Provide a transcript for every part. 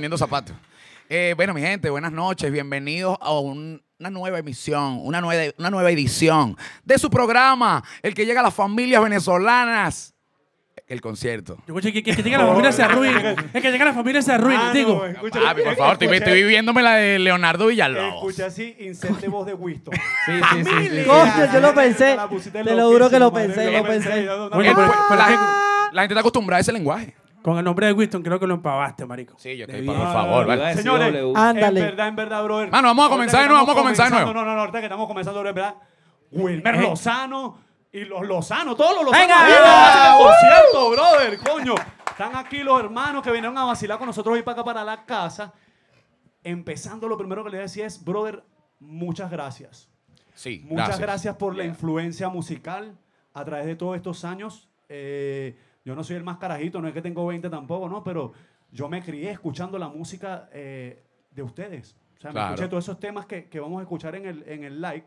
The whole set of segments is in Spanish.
vendiendo zapatos. Eh, bueno, mi gente, buenas noches. Bienvenidos a una nueva emisión, una nueva, una nueva edición de su programa, el que llega a las familias venezolanas. El concierto. Yo escuché que, que, que llega la familia se arruina. Es que llega la familia se arruina, ah, digo. Ah, por favor, estoy, estoy viviéndome la de Leonardo Villalobos. Escucha así, de voz de Winston. Sí, sí, yo lo pensé. Te lo juro que lo pensé, lo pensé. la gente está acostumbrada a ese lenguaje. Con el nombre de Winston creo que lo empavaste, marico. Sí, yo estoy, por favor, vale. Señores, ándale. En verdad, en verdad, brother. Mano, vamos a comenzar de nuevo, vamos a comenzar de nuevo. No, no, no, ahorita que estamos comenzando, brother, ¿verdad? Eh. Wilmer Lozano y los Lozano, todos los Lozano. ¡Venga! venga. Por cierto, brother, coño. Están aquí los hermanos que vinieron a vacilar con nosotros hoy para acá, para la casa. Empezando, lo primero que les decía es, brother, muchas gracias. Sí, Muchas gracias, por la influencia musical a través de todos estos años. Eh yo no soy el más carajito, no es que tengo 20 tampoco, ¿no? Pero yo me crié escuchando la música eh, de ustedes. O sea, me escuché todos esos temas que, vamos a escuchar en el, en like.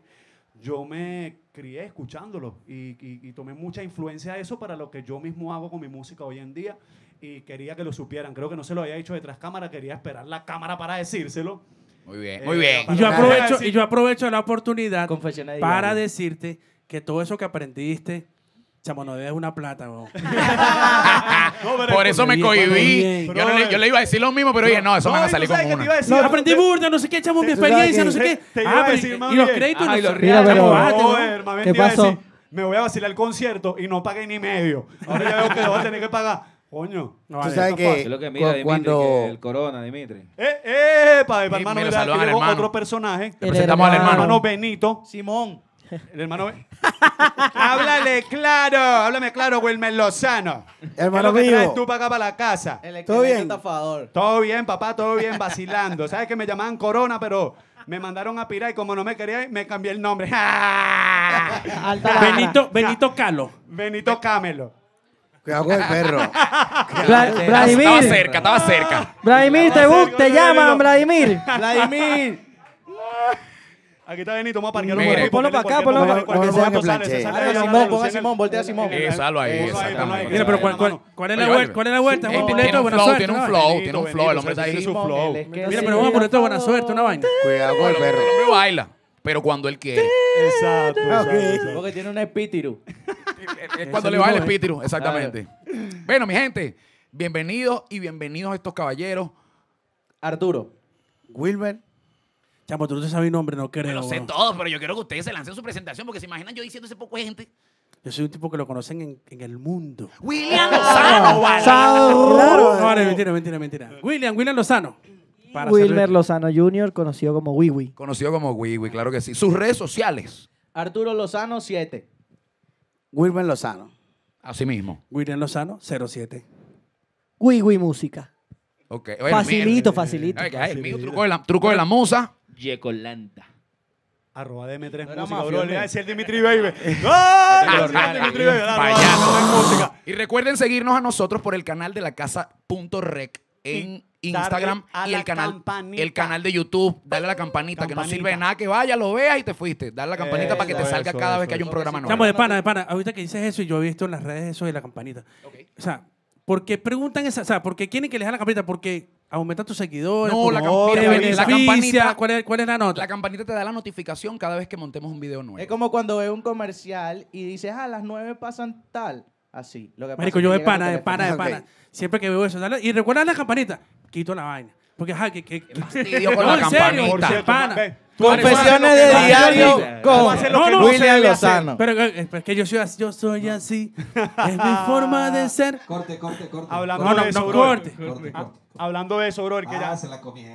Yo me crié escuchándolos y, y, tomé mucha influencia de eso para lo que yo mismo hago con mi música hoy en día y quería que lo supieran. Creo que no se lo había dicho detrás cámara, quería esperar la cámara para decírselo. Muy bien, eh, muy bien. Y yo, aprovecho, y yo aprovecho la oportunidad para decirte que todo eso que aprendiste, Chamo, no debes una plata, Por eso me cohibí. Yo, le, iba a decir lo mismo, pero dije, no, eso me va a salir como una. aprendí burda, no sé qué, chamo, mi experiencia, no sé qué. ah, y, los créditos. no y los ¿Qué este pasó? me voy a vacilar el concierto y no pagué ni medio. Ahora ya veo que lo voy a tener que pagar. Coño. No, Tú sabes que, cuando... el corona, Dimitri. ¡Eh, eh! Para, para hermano, mira, aquí hermano. otro personaje. Te presentamos al hermano Benito. Simón. El hermano. Háblale claro, háblame claro, Wilmer Lozano. Hermano ¿Qué es que traes tú para acá para la casa? El ¿Todo bien? estafador. Todo bien, papá, todo bien, vacilando. Sabes que me llamaban Corona, pero me mandaron a pirar y como no me quería, me cambié el nombre. Benito, Benito Calo. Benito Camelo. Cuidado con el perro. Estaba cerca, estaba cerca. Vladimir, te, busco te llaman, Vladimir. Vladimir. Aquí está Benito, vamos a parquearlo. Ponlo para acá, ponlo para acá. Simón, voltea a Simón. Eh, ahí, exactamente. Mira, pero ¿cuál, es la vuelta? Tiene un flow, tiene un flow. El hombre está ahí. su flow. Mira, pero vamos a poner buena suerte, una vaina. Cuidado el perro. El hombre baila, pero cuando él quiere. Exacto. Ah, Porque tiene un espíritu. Es cuando le va el espíritu, exactamente. Bueno, mi gente, bienvenidos y bienvenidos a estos caballeros. Arturo. Wilber. Chamo, tú no sabes mi nombre, no creo. lo sé todo, pero yo quiero que ustedes se lancen su presentación porque se imaginan yo diciendo ese poco de gente. Yo soy un tipo que lo conocen en, el mundo. William ah, Lozano, mentira, mentira, mentira. William, William Lozano. Wilmer Lozano Jr., conocido como Wiwi. Conocido como Wiwi, claro que sí. Sus redes sociales. Arturo Lozano, 7. Wilmer Lozano. Así mismo. William Lozano, 07. Wiwi Música. Okay. facilito, facilito. truco, de la, truco de la musa. Yecolanta. Arroba DM3 Y recuerden seguirnos a nosotros por el canal de la casa.rec en Instagram y, el canal, el canal de YouTube. Dale a la campanita, que no sirve nada que vaya, lo veas y te fuiste. Dale a la campanita para que te salga cada vez que hay un programa nuevo. Estamos de pana, de pana. Ahorita que dices eso y yo he visto en las redes eso y la campanita. O sea, ¿por qué preguntan esa? O sea, ¿por qué quieren que les haga la campanita? Porque Aumenta tus seguidores. No, la, campanita. ¿cuál es, la nota? La campanita te da la notificación cada vez que montemos un video nuevo. Es como cuando ves un comercial y dices, ah, las nueve pasan tal. Así. Lo Marico, yo de pana, de pana, de pana. Siempre que veo eso. Y recuerda la campanita. Quito la vaina. Porque, ajá, que. que, que... Fastidio con no, la campanita. Por pana. Confesiones de diario con no, William Lozano. Pero eh, eh, es pues que yo soy, así, yo soy así. Es mi forma de ser. Corte, corte, corte. Hablando de eso, bro, corte. Hablando de eso, bro, que ah, se la comí. Bien.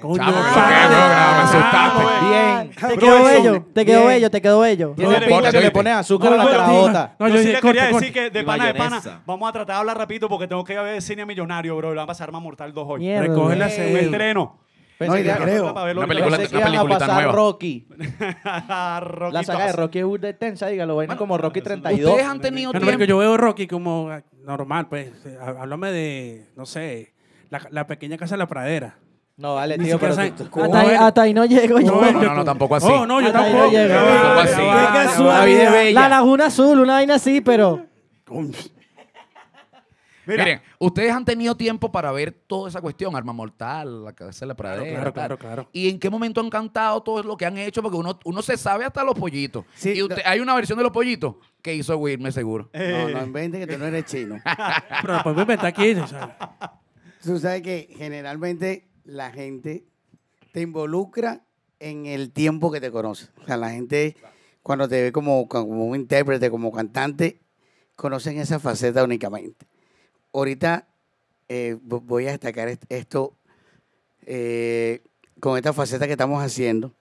Te quedó bello, te quedó bello, te quedó bello. Tiene pinta que le pones azúcar a la carabota. No, yo sí quería decir que de pana de pana, vamos a tratar de hablar rápido porque tengo que ir a ver cine millonario, bro. lo van a pasar más mortal dos hoy. Recoge la segunda. estreno. Pensé no, que creo. Una película, Pensé que una a peliculita pasar nueva. Rocky. Rocky La saga de Rocky es una tensa, dígalo, vaina como Rocky 32. Ustedes han tenido tiempo. yo veo Rocky como normal, pues. Háblame de, no sé, la, la pequeña casa de la pradera. No, vale, tío, pero Hasta ahí, no llego yo. No, no, no, tampoco así. no no, yo Hasta ahí no tampoco. llego. Tampoco así. La es La laguna azul, una vaina así, pero. Miren, ustedes han tenido tiempo para ver toda esa cuestión, Arma Mortal, La cabeza de la Pradera. Claro, claro, claro, ¿Y en qué momento han cantado todo lo que han hecho? Porque uno, uno se sabe hasta los pollitos. y usted, hay una versión de los pollitos que hizo me seguro. No, eh. No, no inventen que tú no eres chino. Pero pues ¿me está aquí. Tú sabes que generalmente la gente te involucra en el tiempo que te conoce. O sea, la gente cuando te ve como, como un intérprete, como cantante, conocen esa faceta únicamente ahorita eh, voy a destacar esto eh, con esta faceta que estamos haciendo.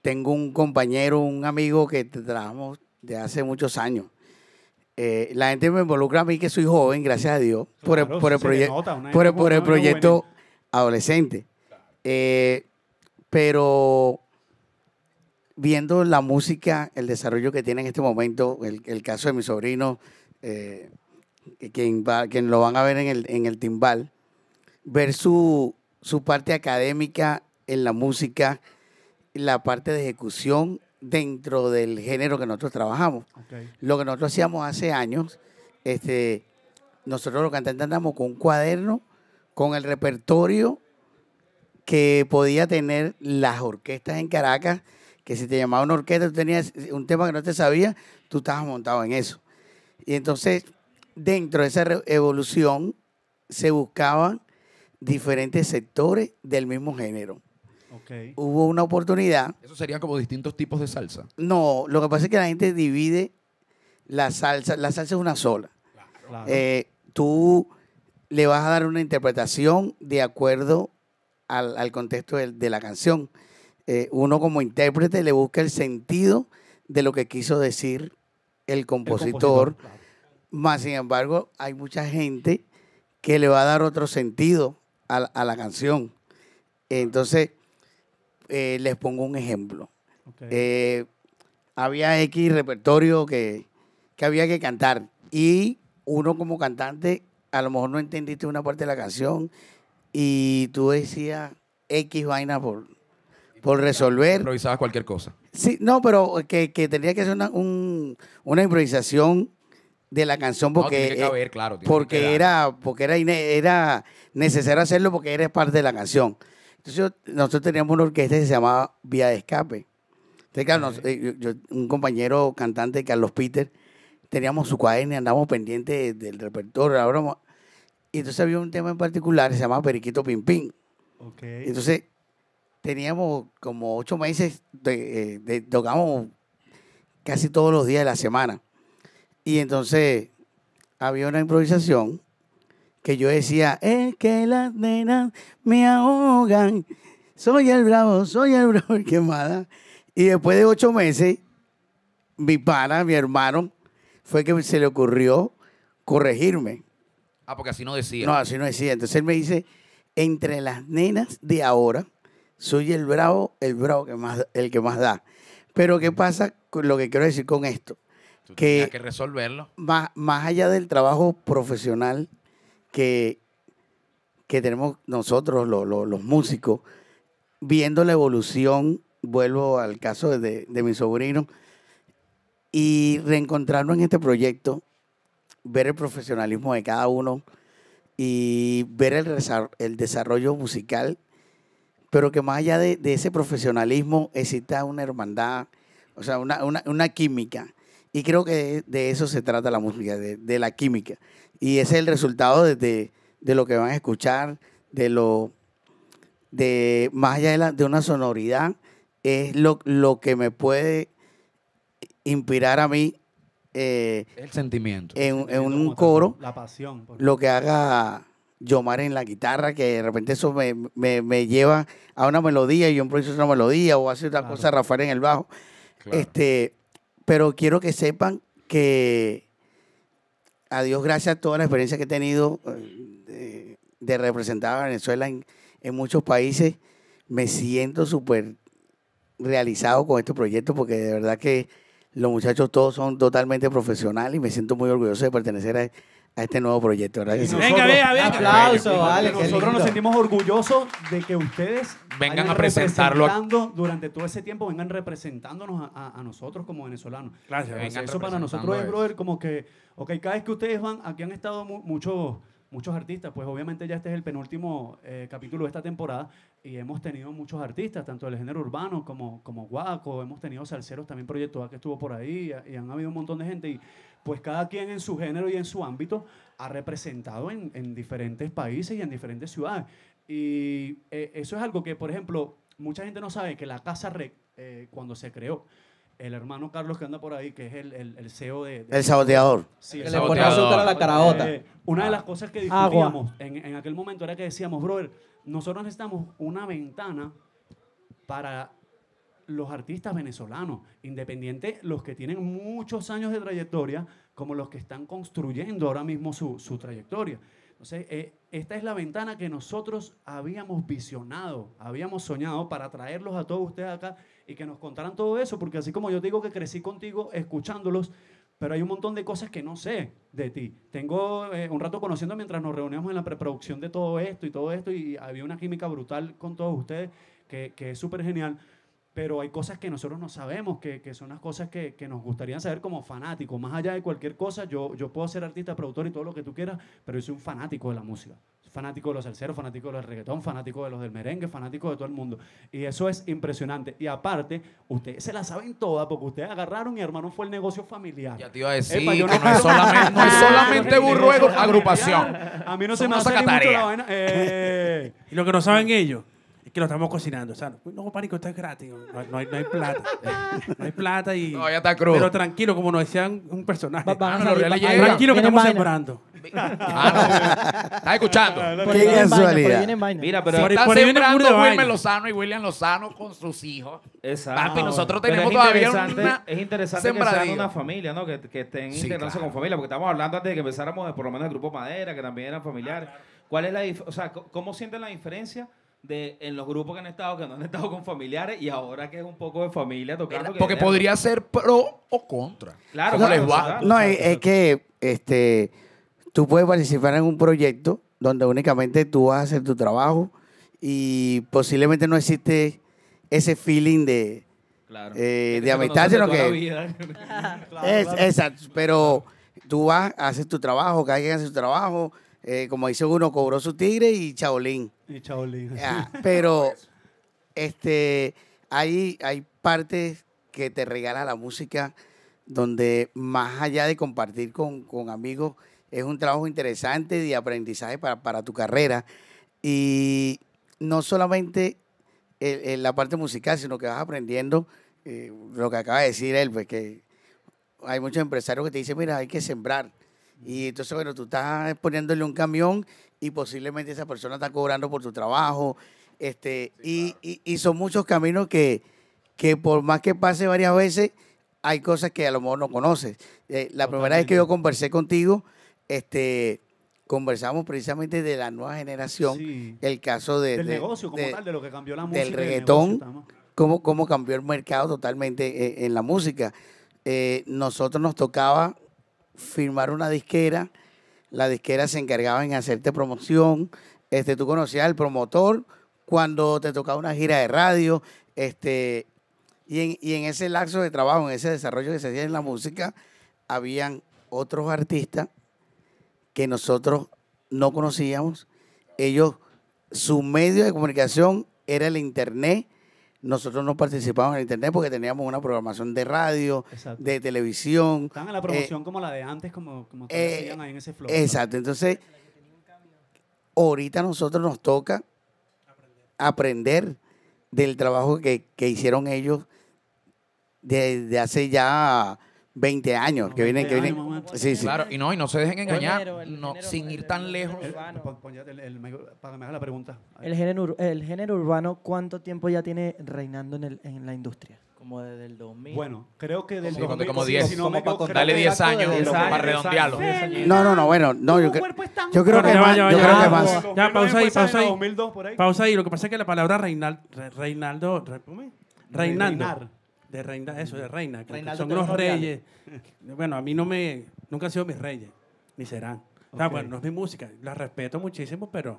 Tengo un compañero, un amigo que trabajamos de hace muchos años. Eh, la gente me involucra a mí que soy joven, gracias a Dios, por el, por el, proyecto adolescente. pero viendo la música, el desarrollo que tiene en este momento, el, caso de mi sobrino, quien, lo van a ver en el, en el timbal, ver su, parte académica en la música, la parte de ejecución dentro del género que nosotros trabajamos. Lo que nosotros hacíamos hace años, este, nosotros los cantantes andamos con un cuaderno, con el repertorio que podía tener las orquestas en Caracas, que si te llamaba una orquesta, tú tenías un tema que no te sabía, tú estabas montado en eso. Y entonces dentro de esa evolución se buscaban diferentes sectores del mismo género. Hubo una oportunidad. ¿Eso sería como distintos tipos de salsa? No, lo que pasa es que la gente divide la salsa. La salsa es una sola. Eh, tú le vas a dar una interpretación de acuerdo al, contexto de, la canción. Eh, uno como intérprete le busca el sentido de lo que quiso decir el compositor, más sin embargo, hay mucha gente que le va a dar otro sentido a, la canción. Entonces, eh, les pongo un ejemplo. Eh, había X repertorio que, había que cantar y uno como cantante a lo mejor no entendiste una parte de la canción y tú decías X vaina por, por resolver. Improvisabas cualquier cosa. Sí, no, pero que, que tenía que ser una, una improvisación de la canción porque, eh, era, porque era, era necesario hacerlo porque eres parte de la canción. Entonces nosotros teníamos una orquesta que se llamaba Vía de Escape. Eh, un compañero cantante, Carlos Peter, teníamos su cuaderno y andábamos pendientes del repertorio, la broma. Y entonces había un tema en particular que se llamaba Periquito Pimpín. Okay. Entonces teníamos como ocho meses, eh, tocamos casi todos los días de la semana. Y entonces había una improvisación que yo decía, es que las nenas me ahogan, soy el bravo, soy el bravo, el quemada. Y después de ocho meses, mi pana, mi hermano, fue que se le ocurrió corregirme. Ah, porque así no decía. No, así no decía. Entonces él me dice, entre las nenas de ahora, soy el bravo, el bravo que más, el que más da. Pero ¿qué pasa con lo que quiero decir con esto? Tú que, resolverlo. Más, más allá del trabajo profesional que, que tenemos nosotros, los músicos, viendo la evolución, vuelvo al caso de, mi sobrino, y reencontrarnos en este proyecto, ver el profesionalismo de cada uno y ver el, el desarrollo musical, pero que más allá de, ese profesionalismo exista una hermandad, o sea, una, una, una química y creo que de, eso se trata la música, de, de, la química. Y ese es el resultado de, lo que van a escuchar, de lo de más allá de, una sonoridad, es lo, lo que me puede inspirar a mí. Eh, el sentimiento. En, un coro. La pasión. Lo que haga Yomar en la guitarra, que de repente eso me, lleva a una melodía y yo improviso una melodía o hace otra cosa Rafael en el bajo. Este, pero quiero que sepan que, a Dios gracias, toda la experiencia que he tenido eh, de, representar a Venezuela en, en muchos países, me siento súper realizado con este proyecto porque de verdad que los muchachos todos son totalmente profesionales y me siento muy orgulloso de pertenecer a a este nuevo proyecto. Venga, venga, venga. Aplauso, vale. Nosotros nos sentimos orgullosos de que ustedes vengan a presentarlo durante todo ese tiempo, vengan representándonos a, nosotros como venezolanos. Gracias. eso para nosotros es, brother, como que, ok, cada vez que ustedes van, aquí han estado mucho. muchos muchos artistas, pues obviamente ya este es el penúltimo eh, capítulo de esta temporada y hemos tenido muchos artistas, tanto del género urbano como, como guaco, hemos tenido salseros también, Proyecto que estuvo por ahí y, han habido un montón de gente y pues cada quien en su género y en su ámbito ha representado en, en diferentes países y en diferentes ciudades. Y eh, eso es algo que, por ejemplo, mucha gente no sabe que la Casa Rec, eh, cuando se creó, el hermano Carlos que anda por ahí, que es el, CEO de, El saboteador. que le azúcar a la caraota. Eh, una de las cosas que discutíamos en, aquel momento era que decíamos, brother, nosotros necesitamos una ventana para los artistas venezolanos, independientes los que tienen muchos años de trayectoria, como los que están construyendo ahora mismo su, su trayectoria. Eh, esta es la ventana que nosotros habíamos visionado, habíamos soñado para traerlos a todos ustedes acá y que nos contaran todo eso, porque así como yo digo que crecí contigo escuchándolos, pero hay un montón de cosas que no sé de ti. Tengo eh, un rato conociendo mientras nos reuníamos en la preproducción de todo esto y todo esto, y había una química brutal con todos ustedes que, que es súper genial pero hay cosas que nosotros no sabemos, que, son las cosas que, nos gustaría saber como fanáticos. Más allá de cualquier cosa, yo, yo puedo ser artista, productor y todo lo que tú quieras, pero yo soy un fanático de la música. Fanático de los salseros, fanático de los reggaetón, fanático de los del merengue, fanático de todo el mundo. Y eso es impresionante. Y aparte, ustedes se la saben todas porque ustedes agarraron y hermano fue el negocio familiar. Ya te iba a decir no, no, es solamente, no agrupación. A mí no se me hace mucho la eh. Y lo que no saben ellos es que lo estamos cocinando, o sea, no, pánico, esto es gratis, no, hay, no hay, plata. No hay plata y... No, ya está Pero tranquilo, como nos decían un personaje. Ah, tranquilo que estamos sembrando. Ah, estás escuchando. Qué casualidad. Mira, pero si está sembrando de Wilmer Lozano y William Lozano con sus hijos. Exacto. Papi, nosotros tenemos todavía una Es interesante que sean una familia, ¿no? Que, que estén sí, con familia, porque estamos hablando antes de que empezáramos por lo menos el grupo Madera, que también eran familiares. ¿Cuál es la, o sea, cómo sienten la diferencia? de en los grupos que han estado, que no han estado con familiares y ahora que es un poco de familia tocar Porque podría ser pro o contra. Claro, no, es, que este, tú puedes participar en un proyecto donde únicamente tú vas a hacer tu trabajo y posiblemente no existe ese feeling de, claro. Eh, de amistad, sino que... es, Exacto, pero tú vas, haces tu trabajo, cada quien hace su trabajo, eh, como dice uno, cobró su tigre y chaolín. Ah, pero este, hay, hay partes que te regala la música donde más allá de compartir con, amigos, es un trabajo interesante de aprendizaje para, tu carrera. Y no solamente la parte musical, sino que vas aprendiendo eh, lo que acaba de decir él, pues que hay muchos empresarios que te dicen, mira, hay que sembrar. Y entonces, bueno, tú estás poniéndole un camión y posiblemente esa persona está cobrando por tu trabajo. Este, y, y, son muchos caminos que, que por más que pase varias veces, hay cosas que a lo mejor no conoces. Eh, la primera vez que yo conversé contigo, este, conversamos precisamente de la nueva generación, el caso del negocio como tal, de lo que cambió la música. Del reggaetón, cómo, cambió el mercado totalmente eh, en la música. Eh, nosotros nos tocaba firmar una disquera, la disquera se encargaba en hacerte promoción, este, tú conocías al promotor cuando te tocaba una gira de radio, este, y en, ese lapso de trabajo, en ese desarrollo que se hacía en la música, habían otros artistas que nosotros no conocíamos. Ellos, su medio de comunicación era el internet, nosotros no participábamos en Internet porque teníamos una programación de radio, de televisión. están en la promoción eh, como la de antes, como, como tenían eh, ahí en ese flow. Exacto, entonces ahorita nosotros nos toca aprender, del trabajo que, hicieron ellos desde de hace ya 20 años que vienen, que vienen. sí, sí. Claro, y no, y no se dejen engañar, el, el, no, sin ir tan lejos. la pregunta. El género, urbano, ¿cuánto tiempo ya tiene reinando en, en la industria? Como desde el 2000. Bueno, creo que del sí, 2000. Como 10. Si dale 10 años, 10 para redondearlo. No, no, no, bueno, no, yo, creo que yo creo que más. Ya, pausa ahí, pausa ahí. Pausa ahí, lo que pasa es que la palabra Reinaldo Reinaldo Reinaldo de reina, eso, de reina. son unos reyes. Bueno, a mí no me. Nunca han sido mis reyes, ni serán. bueno, no es mi música. La respeto muchísimo, pero.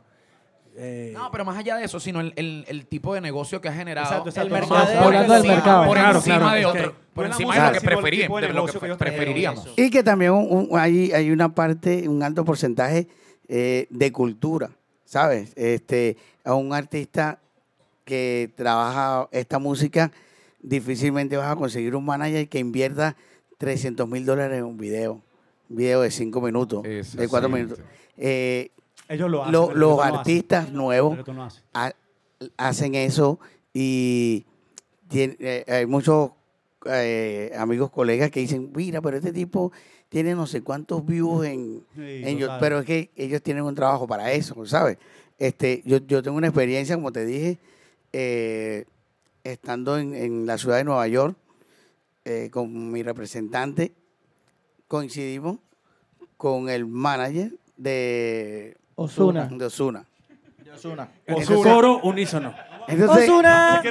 Eh, no, pero más allá de eso, sino el, tipo de negocio que ha generado. El mercado. Por encima de otro. por encima de lo que, preferíamos. Y que también hay, una parte, un alto porcentaje eh, de cultura, ¿sabes? Este, a un artista que trabaja esta música difícilmente vas a conseguir un manager que invierta 300 mil dólares en un video. Un video de cinco minutos, de 4 minutos. Eh, ellos lo hacen. los artistas nuevos hacen eso y eh, hay muchos eh, amigos, colegas que dicen, mira, pero este tipo tiene no sé cuántos views en, YouTube. pero es que ellos tienen un trabajo para eso, ¿sabes? Este, yo, yo tengo una experiencia, como te dije, estando en, la ciudad de Nueva York eh, con mi representante, coincidimos con el manager de Osuna. De Osuna. Osuna. Coro unísono. Entonces, Osuna.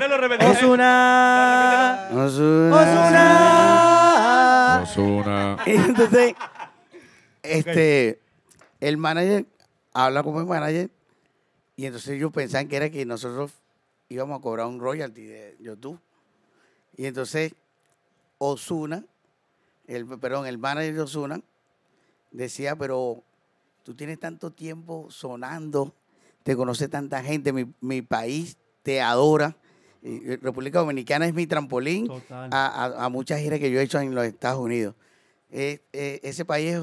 Osuna. Osuna. Osuna. Entonces, este, el manager habla como el manager y entonces ellos pensaban que era que nosotros íbamos a cobrar un royalty de YouTube. Y entonces Osuna, el, perdón, el manager de Osuna, decía, pero tú tienes tanto tiempo sonando, te conoce tanta gente, mi, país te adora. República Dominicana es mi trampolín a, muchas giras que yo he hecho en los Estados Unidos. Eh, eh, ese país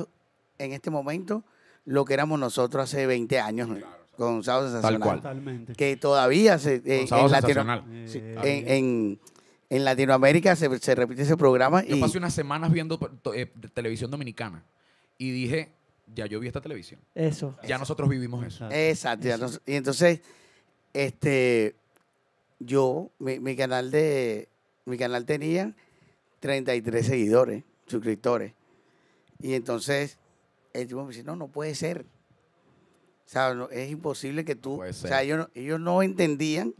en este momento lo que éramos nosotros hace 20 años. Claro. Gonzalo Sensacional. Tal Que todavía se, eh, en, Latinoamérica se, repite ese programa. Yo pasé unas semanas viendo eh, televisión dominicana y dije, ya yo vi esta televisión. Eso. Ya nosotros vivimos eso. Exacto. y entonces, este, yo, mi, canal de, mi canal tenía 33 seguidores, suscriptores. Y entonces, el tipo me dice, no, no puede ser o sea, es imposible que tú... O sea, ellos no, entendían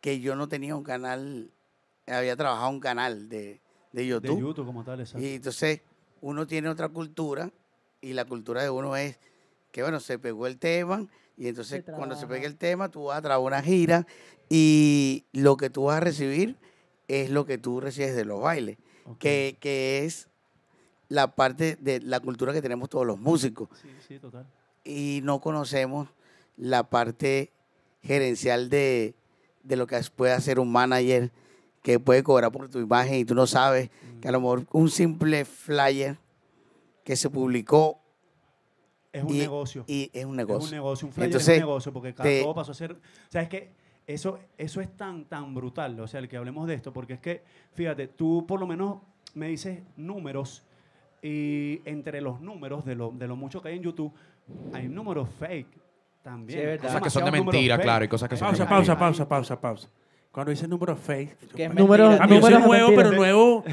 que yo no tenía un canal, había trabajado un canal de, YouTube. De YouTube como tal, exacto. Y entonces uno tiene otra cultura y la cultura de uno es que, bueno, se pegó el tema y entonces cuando se pegue el tema tú vas a traer una gira y lo que tú vas a recibir es lo que tú recibes de los bailes, que, que, es la parte de la cultura que tenemos todos los músicos. Sí, sí, total y no conocemos la parte gerencial de, de lo que puede hacer un manager que puede cobrar por tu imagen y tú no sabes que a lo mejor un simple flyer que se publicó es un negocio. Y es un negocio. Es un negocio, un flyer es un negocio, porque cada todo pasó a ser. O sea, es que eso, eso es tan, tan brutal, o sea, el que hablemos de esto, porque es que, fíjate, tú por lo menos me dices números, y entre los números de lo, de lo mucho que hay en YouTube, hay números número fake también. Cosas que son de mentira, claro, y cosas que son pausa, Pausa, pausa, pausa, pausa. Cuando dice número fake. número, nuevo, pero nuevo.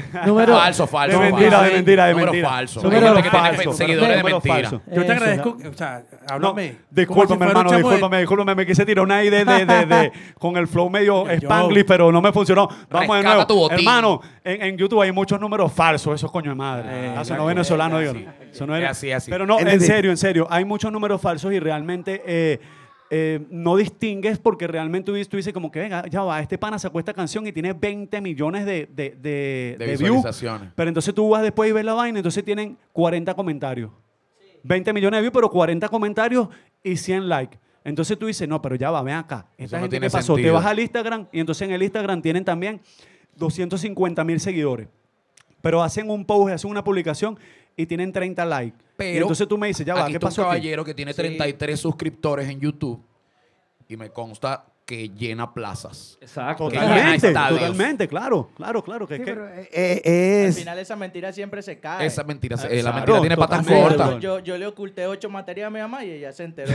falso, falso. De mentira, de mentira, de número Falso. Número falso. Seguidores de mentira. Yo te agradezco. O sea, háblame. No, discúlpame, hermano, discúlpame, discúlpame. Me quise tirar una idea de, de, con el flow medio spanglish, pero no me funcionó. Vamos de nuevo. Hermano, en, en, YouTube hay muchos números falsos. Eso es coño de madre. Eh, ah, eso no es venezolano, Dios. Eso no es. Pero no, en serio, en serio. Hay muchos números falsos y realmente. Eh, eh, no distingues porque realmente tú dices como que, venga, ya va, este pana sacó esta canción y tiene 20 millones de, Views, pero entonces tú vas después y ves la vaina, entonces tienen 40 comentarios. 20 millones de views, pero 40 comentarios y 100 likes. Entonces tú dices, no, pero ya va, ven acá. Esta gente pasó, te vas al Instagram y entonces en el Instagram tienen también 250 mil seguidores. Pero hacen un post, hacen una publicación y tienen 30 likes. Pero y entonces tú me dices, ya va, aquí ¿qué pasó? Un caballero que tiene 33 suscriptores en YouTube y me consta que llena plazas. Exacto. Totalmente, totalmente, claro, claro, claro. pero, eh, eh, eh, es, al final esa mentira siempre se cae. Esa mentira, la mentira tiene patas cortas. Yo, le oculté ocho materias a mi mamá y ella se enteró.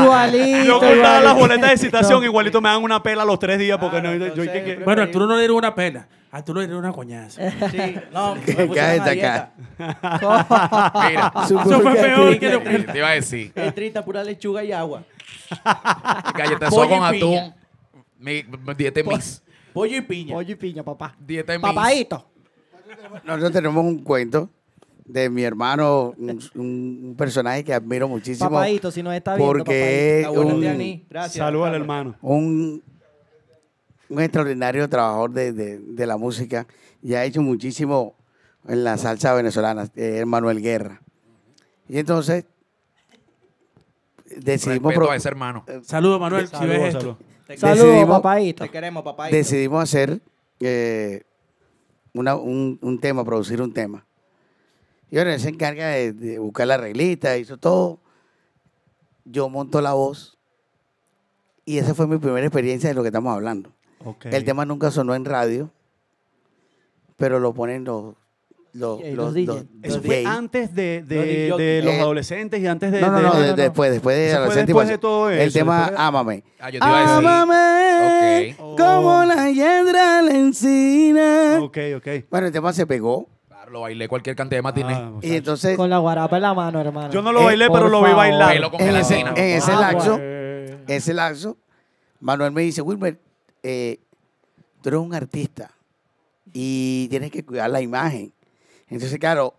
igualito. Yo ocultaba las boletas de citación, igualito me dan una pela los tres días porque no... yo, tú no le dieron una pela. a tú le dieron una coñaza. Sí, no, cállate acá. Mira, eso fue peor que lo que. Te iba a decir. Es triste, pura lechuga y agua. Galletazo con atún. Mi, mi dieta mis. Pollo y piña. Pollo y piña, papá. Dieta mis. Papadito. Nosotros tenemos un cuento de mi hermano, un, personaje que admiro muchísimo. Papadito, si no está bien. Porque un, Salud al hermano. Un, un extraordinario trabajador de, de, la música y ha hecho muchísimo en la salsa venezolana, eh, Manuel Guerra. Y entonces decidimos. a hermano. Eh, saludos, Manuel. Saludos, si Te Te queremos, papá. Decidimos hacer eh, una, un, tema, producir un tema. Y bueno, él se encarga de, buscar la reglita, hizo todo. Yo monto la voz. Y esa fue mi primera experiencia de lo que estamos hablando. El tema nunca sonó en radio, pero lo ponen los los, los, Eso fue antes de, los, adolescentes y antes de. No, no, después, después de Después de todo eso. El tema Ámame. Ah, yo te iba a decir. Ámame. Como oh. la hiedra la encina. Ok, ok. Bueno, el tema se pegó. lo bailé cualquier cantidad de matines. Ah, y entonces. Con la guarapa en la mano, hermano. Yo no lo bailé, eh, pero lo vi bailar. en, En ese ah, laxo, eh. ese laxo, Manuel me dice, Wilmer, eh, tú eres un artista y tienes que cuidar la imagen entonces, claro,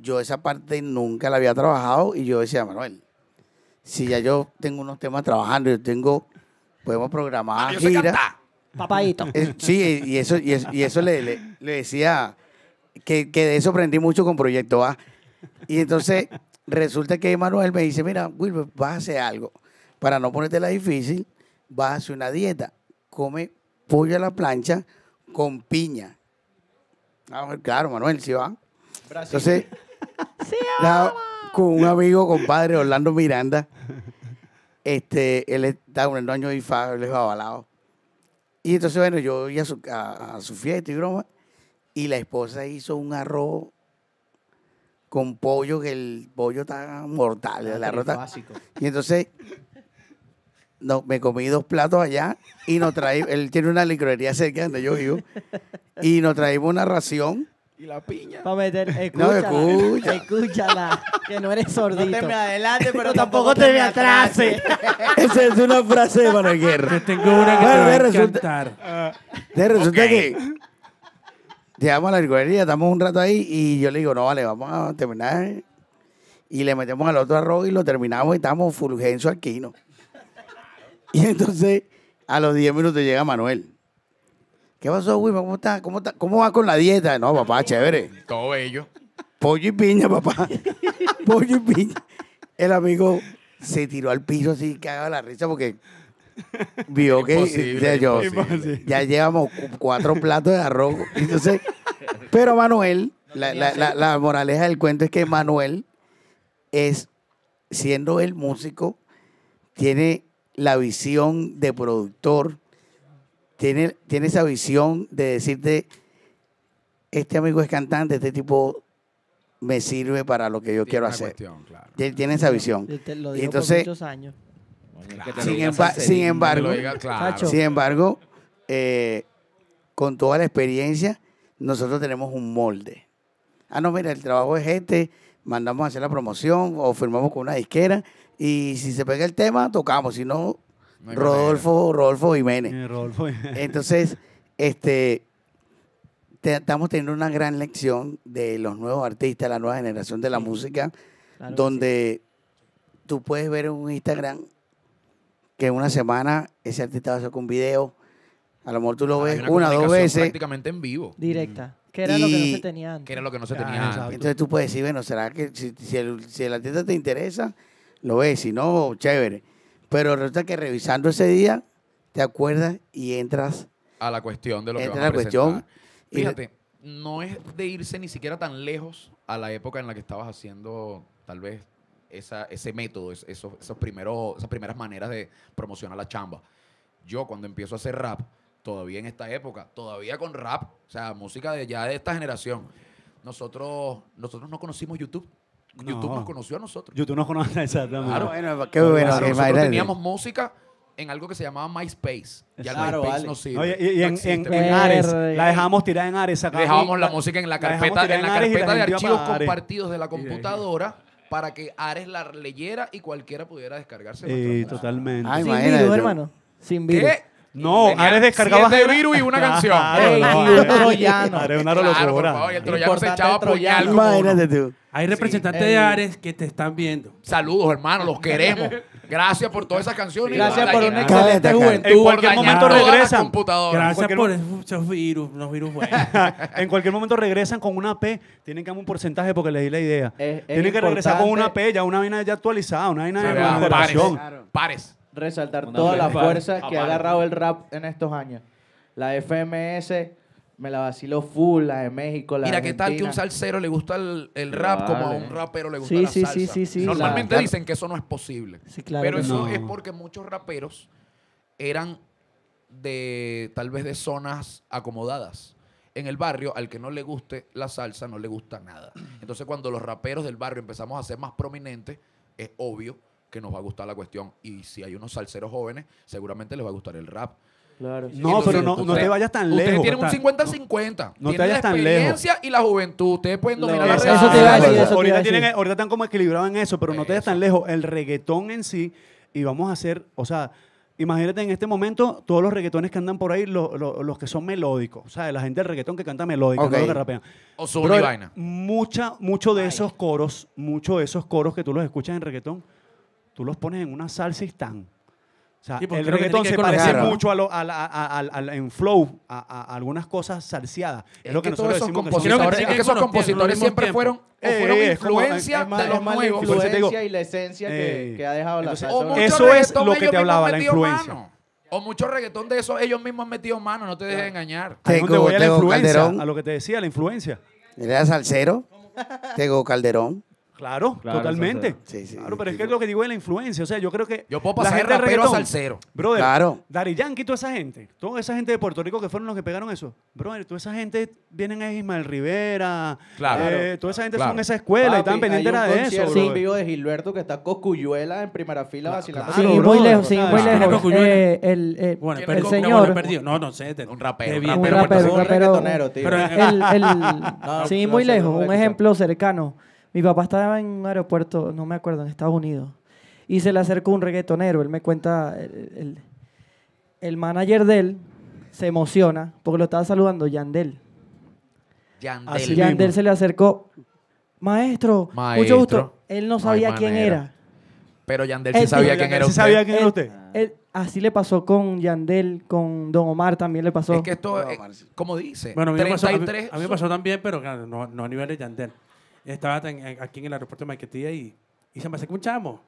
yo esa parte nunca la había trabajado y yo decía, Manuel, si ya yo tengo unos temas trabajando, yo tengo, podemos programar ah, gira Papadito. Sí, y eso, y eso, le, decía que, de eso aprendí mucho con Proyecto A. Y entonces resulta que Manuel me dice, mira, Wilber, vas a hacer algo. Para no ponerte la difícil, vas a hacer una dieta. Come pollo a la plancha con piña. Ah, claro, Manuel, sí va. Entonces, con un amigo, compadre, Orlando Miranda, este, él está el año de él avalado. Y entonces, bueno, yo iba a su, fiesta y broma, y la esposa hizo un arroz con pollo, que el pollo está mortal, ah, el arroz está... Y entonces, no, me comí dos platos allá y nos traí, él tiene una licorería cerca donde yo vivo, y nos traímos una ración ¿Y la piña? Para meter, escúchala, escucha. escúchala, que no eres sordito. No te me adelante pero tampoco te me atrases. Esa es una frase de Balaguer. Te tengo una que te va a resulta- encantar. te ah. resulta que llegamos a la librería estamos un rato ahí y yo le digo, no, vale, vamos a terminar. Y le metemos al otro arroz y lo terminamos y estamos Fulgencio Alquino. Y entonces a los 10 minutos llega Manuel. ¿Qué pasó, Wilma? ¿Cómo está? ¿Cómo, va con la dieta? No, papá, chévere. Todo ello. Pollo y piña, papá. Pollo y piña. El amigo se tiró al piso así, cagaba la risa porque vio que ya llevamos cuatro platos de arroz. Entonces, pero Manuel, la, la, moraleja del cuento es que Manuel es, siendo el músico, tiene la visión de productor tiene, esa visión de decirte, este amigo es cantante, este tipo me sirve para lo que yo quiero hacer. tiene esa visión. y entonces, Sin, embargo, sin eh, embargo, con toda la experiencia, nosotros tenemos un molde. Ah, no, mira, el trabajo es este, mandamos a hacer la promoción o firmamos con una disquera y si se pega el tema, tocamos, si no, Rodolfo, eh, Rodolfo Jiménez. Entonces, este, estamos teniendo una gran lección de los nuevos artistas, la nueva generación de la música, donde tú puedes ver en un Instagram que una semana ese artista va a sacar un video, a lo mejor tú lo ves una, o dos veces. Prácticamente en vivo. Directa. Que era lo que no se tenía antes. Que era lo que no se Entonces tú puedes decir, bueno, ¿será que si, el, artista te interesa, lo ves? Si no, chévere. Pero resulta que revisando ese día, te acuerdas y entras. A la cuestión de lo que vamos a la cuestión. Fíjate, no es de irse ni siquiera tan lejos a la época en la que estabas haciendo tal vez ese método, esos, esos primeros, esas primeras maneras de promocionar la chamba. Yo cuando empiezo a hacer rap, todavía en esta época, todavía con rap, o sea, música de ya de esta generación. Nosotros, nosotros no conocimos YouTube. YouTube nos conoció a nosotros. YouTube nos conoció, exactamente. Claro, bueno, qué bueno. teníamos música en algo que se llamaba MySpace. Ya MySpace no sirve. y, en, Ares, la dejamos tirar en Ares. Dejábamos la, música en la carpeta, en la carpeta de archivos compartidos de la computadora para que Ares la leyera y cualquiera pudiera descargarse. Sí, totalmente. Ay, ah, Sin virus, hermano. Sin virus. No, Ares descargaba siete virus y una canción. El troyano. el troyano se echaba a Hay representantes de Ares que te están viendo. Saludos, hermano, los queremos. Gracias por todas esas canciones. Gracias por una excelente juventud. En cualquier momento regresan. Gracias por esos virus, virus buenos. en cualquier momento regresan con una P. Tienen que dar un porcentaje porque les di la idea. Tienen que regresar con una P, ya una vaina ya actualizada, una vaina de Pares, pares resaltar toda la fuerza que ha agarrado el rap en estos años. La FMS me la vaciló full, la de México, la Mira, ¿qué tal que un salsero le gusta el, rap como a un rapero le gusta la sí, salsa? Sí, sí, Normalmente dicen que eso no es posible. Sí, Claro pero eso es porque muchos raperos eran de tal vez de zonas acomodadas. En el barrio, al que no le guste la salsa, no le gusta nada. Entonces, cuando los raperos del barrio empezamos a ser más prominentes, es obvio que nos va a gustar la cuestión. Y si hay unos salseros jóvenes, seguramente les va a gustar el rap. Claro. no, pero no, no te vayas tan lejos. Ustedes tienen un 50-50. No, te vayas tan lejos. La experiencia y la juventud. Ustedes pueden dominar la, ahorita, tienen, ahorita están como equilibrados en eso, pero no te vayas tan lejos. El reggaetón en sí, y vamos a hacer, o sea, imagínate en este momento todos los reggaetones que andan por ahí, los que son melódicos. O sea, la gente del reggaetón que canta melódico, no los que rapean. O sobre vaina. Mucha, mucho de esos coros, mucho de esos coros que tú los escuchas en reggaetón tú los pones en una salsa y están. O sea, el reggaetón se parece mucho a, lo, a, en flow, a, algunas cosas salseadas. Es, lo que, que todos compositores, que, es que esos compositores siempre fueron, eh, eh, influencia de los más nuevos. Influencia y la esencia que, eh, ha dejado la salsa. Eso es lo que te hablaba, la influencia. O mucho reggaetón de eso, ellos mismos han metido mano, no te dejes engañar. Tengo, voy a la influencia, a lo que te decía, la influencia. Mira, salsero, Tego Calderón. Claro, totalmente. Sí, sí, claro, pero es que es lo que digo de la influencia. O sea, yo creo que. Yo puedo pasar de rapero a salsero. Brother, Claro. Daddy Yankee, toda esa gente, toda esa gente de Puerto Rico que fueron los que pegaron eso. Brother, toda esa gente vienen a Ismael Rivera. Claro. Eh, toda esa gente son esa escuela y están pendientes de eso. Sí, vivo de Gilberto que está coscuyuela en primera fila vacilando. Sí, muy lejos, sí, muy lejos. Eh, el, eh, Bueno, el señor. No, no sé. Un rapero, un rapero, un tío. el- sí, muy lejos. Un ejemplo cercano. Mi papá estaba en un aeropuerto, no me acuerdo, en Estados Unidos, y se le acercó un reggaetonero. Él me cuenta, el, manager de él se emociona porque lo estaba saludando Yandel. Yandel. Yandel se le acercó, maestro, mucho gusto. Él no sabía quién era. Pero Yandel sí sabía quién era usted. así le pasó con Yandel, con Don Omar también le pasó. Es que esto, como dice, Bueno, a mí, me pasó, también, pero no a nivel de Yandel estaba aquí en el aeropuerto de Maiquetía y, y se me acercó un chamo.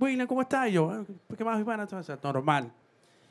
William, ¿cómo estás? yo, ah, ¿qué más, Ivana? normal.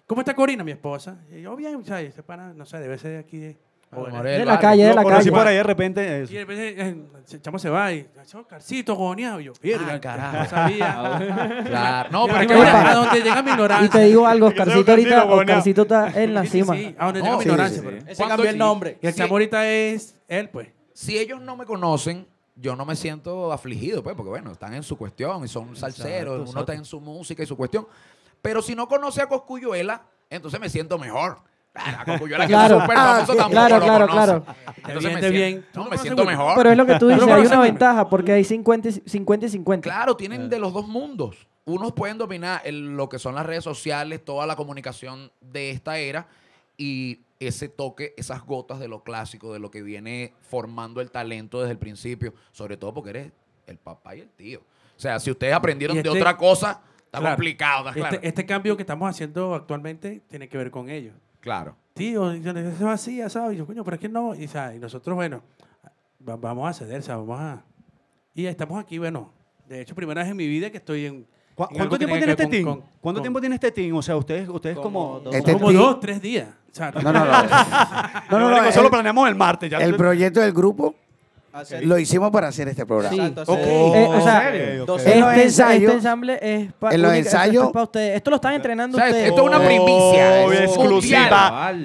¿Cómo está Corina, mi esposa? Y yo, bien, ¿sabes? Este pana, no sé, debe ser de aquí de... Ah, de, la calle, de la calle. Así por ahí de repente. Eh, y de repente eh, el chamo se va y. Carcito, goneado. Yo, verga Ah, carajo. No sabía. Ah, claro. No, pero que a donde llega mi ignorancia. Y te digo algo, Oscarcito ahorita. Oscarcito está en la cima. Sí, sí, a donde llega mi ignorancia. Ese cambió el nombre. Y el chamo ahorita es él, pues. Si ellos no me conocen, yo no me siento afligido, pues, porque bueno, están en su cuestión y son salseros, uno está en su música y su cuestión. Pero si no conoce a Coscuyuela, entonces me siento mejor. claro. Ah, es claro, ah, claro, claro. Entonces me siento, bien. No, me siento mejor. Pero es lo que tú dices, hay una ventaja porque hay 50 y 50. Y 50. Claro, tienen eh. de los dos mundos. Unos pueden dominar lo que son las redes sociales, toda la comunicación de esta era y ese toque, esas gotas de lo clásico, de lo que viene formando el talento desde el principio, sobre todo porque eres el papá y el tío. O sea, si ustedes aprendieron de este otra cosa, está complicado, este, este, cambio que estamos haciendo actualmente tiene que ver con ellos. Claro. Tío, eso es así, ¿sabes? Y yo, coño, pero es que no. Y, nosotros, bueno, vamos a ceder, ¿sabes? Vamos a... Y estamos aquí, bueno, de hecho, primera vez en mi vida que estoy en ¿Cuánto tiempo tiene este team? ¿Cuánto tiempo tiene este team? O sea, ustedes, ustedes como, como dos, este tres días. O sea, no, no, no. no, no, no, solo planeamos el martes. Ya. El proyecto del grupo Lo hicimos para hacer este programa. Sí. Eh, o sea, okay, este, ensayo, este, ensamble es para en los ensayos. Esto, ustedes. esto lo están entrenando ustedes. Esto es una primicia. exclusiva.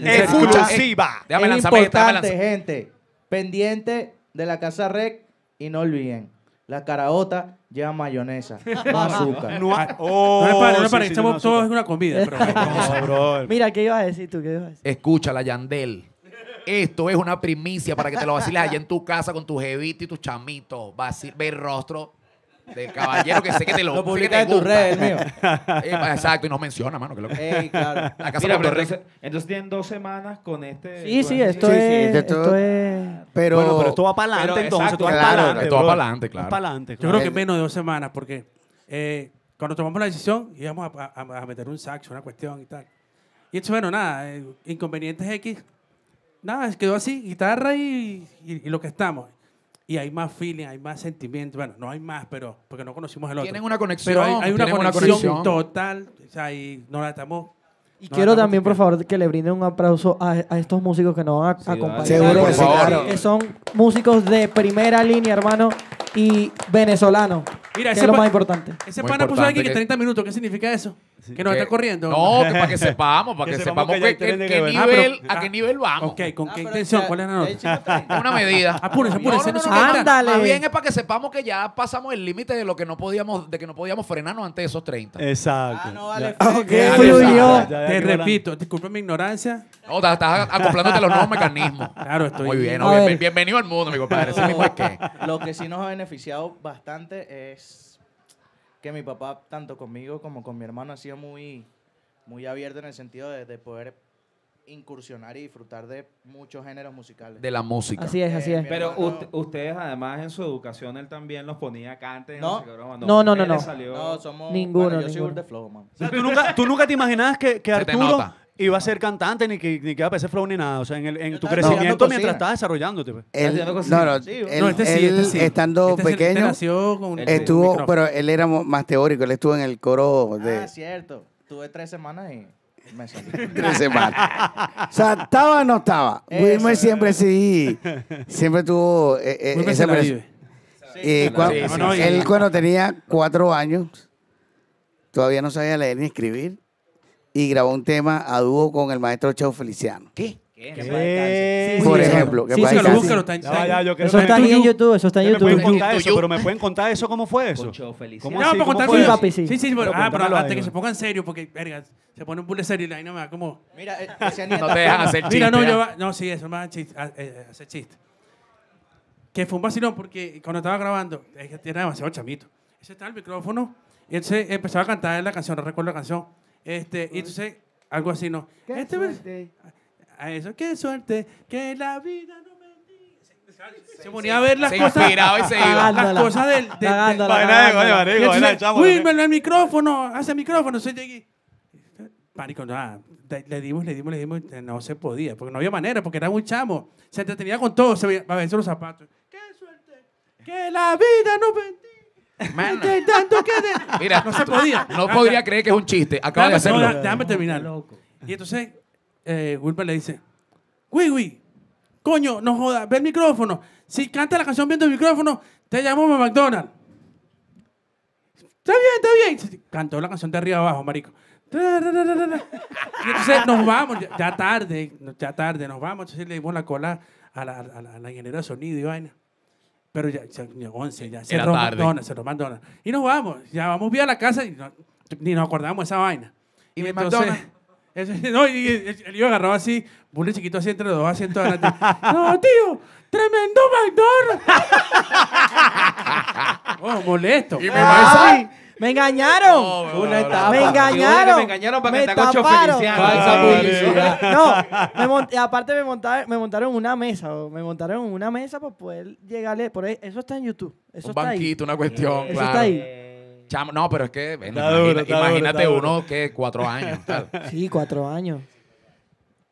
Exclusiva. Es, es importante, gente. Pendiente de la Casa Rec y no olviden. La caraota lleva mayonesa, azúcar. No, ha- ah, oh, no no todo es una comida. Mira, ¿qué ibas a decir tú? ¿Qué ibas a decir? Escúchala, Yandel. Esto es una primicia para que te lo vaciles allá en tu casa con tu jevito y tus chamitos. Ve el rostro del caballero que sé que te lo, lo publica en tus redes, mío. Eh, exacto, y nos menciona, mano. Que Ey, entonces, tienen dos semanas con este. Sí, sí, esto, es, esto, es, Pero, pero esto va para adelante, entonces. Exacto, claro, esto va para adelante, claro. Para adelante. Yo creo que eh, menos de dos semanas, porque eh, cuando tomamos la decisión íbamos a, meter un saxo, una cuestión y tal. Y entonces, bueno, nada, inconvenientes X. Nada, quedó así, guitarra y, y lo que estamos y hay más feeling, hay más sentimiento. Bueno, no hay más, pero porque no conocimos el otro. Tienen una conexión. hay, una, conexión total. O sea, y no la estamos. Y quiero también, por favor, que le brinden un aplauso a, estos músicos que nos van a acompañar. Seguro que son músicos de primera línea, hermano, y venezolanos. Mira, es lo más importante. Ese pana puso aquí que 30 minutos. ¿Qué significa eso? que nos está corriendo. No, que para que sepamos, para que, sepamos, ah, a qué nivel vamos. Ok, ¿con ah, qué intención? ¿Cuál es la nota? Una medida. Apúrense, apúrense. No, ándale. Más bien es para que sepamos que ya pasamos el límite de lo que no podíamos, de que no podíamos frenarnos antes de esos 30. Exacto. Ah, no, vale. Okay. Te repito, disculpe mi ignorancia. No, estás acoplándote a los nuevos mecanismos. Claro, estoy Muy bien, bien bienvenido al mundo, mi compadre. Lo que sí nos ha beneficiado bastante es que mi papá, tanto conmigo como con mi hermano, ha sido muy, muy abierto en el sentido de, poder incursionar y disfrutar de muchos géneros musicales. De la música. Así es, así es. Eh, Pero ustedes, además, en su educación, él también los ponía cantar No. no No, no, no, no. salió- No, somos. Ninguno, yo soy un de Flow, man. ¿tú, nunca, te imaginabas que, que Arturo Iba a ser cantante, ni que, ni que a parecer flow ni nada. O sea, en, el, en tu crecimiento mientras estabas desarrollándote. Pues. no, no, no, este sí, este sí. estando este pequeño, estuvo, pero él era más teórico, él estuvo en el coro de... Ah, cierto. Tuve tres semanas y... Me tres semanas. o sea, estaba o no estaba. Wilmer siempre sí, siempre tuvo eh, eh, él cuando tenía cuatro años todavía no sabía leer ni escribir y grabó un tema a dúo con el maestro Cheo Feliciano. ¿Qué? ¿Qué? ¿Qué? Por ejemplo, sí, sí, lo búscalo, está en, eso está en YouTube, eso está en YouTube. Me pueden contar eso, pero me pueden contar eso cómo fue eso. Con ¿Cómo no, para pues contar sí, sí. Sí, pero, ah, pero hasta que se pongan serio porque verga, se pone un bullet serio y la me va como Mira, eh, no te dejan hacer chiste. Mira, no, yo ah. va, no, sí, eso más va a ah, eh, eh, hacer chiste. Que fue un vacilón porque cuando estaba grabando, era demasiado chamito. Ese estaba el micrófono y él se empezaba a cantar la canción, no recuerdo la canción este, y entonces, algo así, ¿no? ¿Qué este, suerte. A ah, eso, qué suerte, que la vida no me se, se ponía a ver las se cosas. inspiraba y se iba. Las cosas del. del, del el micrófono, hace micrófono, soy de aquí. Pánico, nada. Ah, le dimos, le dimos, le dimos, no se podía, porque no había manera, porque era un chamo. Se entretenía con todo, se veía, a ver, los zapatos. ¡Qué suerte! ¡Que la vida no me Mira, no se podía. No podría creer que es un chiste. Acaba de hacerlo. déjame terminar. Y entonces eh, le dice, Wiwi, coño, no jodas, ve el micrófono. Si canta la canción viendo el micrófono, te llamamos a McDonald's. Está bien, está bien. Cantó la canción de arriba abajo, marico. Y entonces nos vamos, ya, tarde, ya tarde, nos vamos. Entonces le dimos la cola a la, a la ingeniera de sonido y vaina. Pero ya, ya 11, ya se lo mandó, se lo McDonald's. Y nos vamos, ya vamos bien a la casa y ni nos acordamos de esa vaina. Y me mandó. no, y, yo agarraba así, bullying chiquito así entre los dos asientos adelante. no, tío, tremendo McDonald's. oh, molesto. Y me me engañaron. No, una etapa. Me engañaron. Me engañaron para que me con No, me aparte me montaron, me montaron una mesa. Me montaron una mesa para poder llegarle. Por Eso está en YouTube. Un banquito, una cuestión. Eso claro. está ahí. no, pero es que imagínate uno que cuatro años. Sí, cuatro años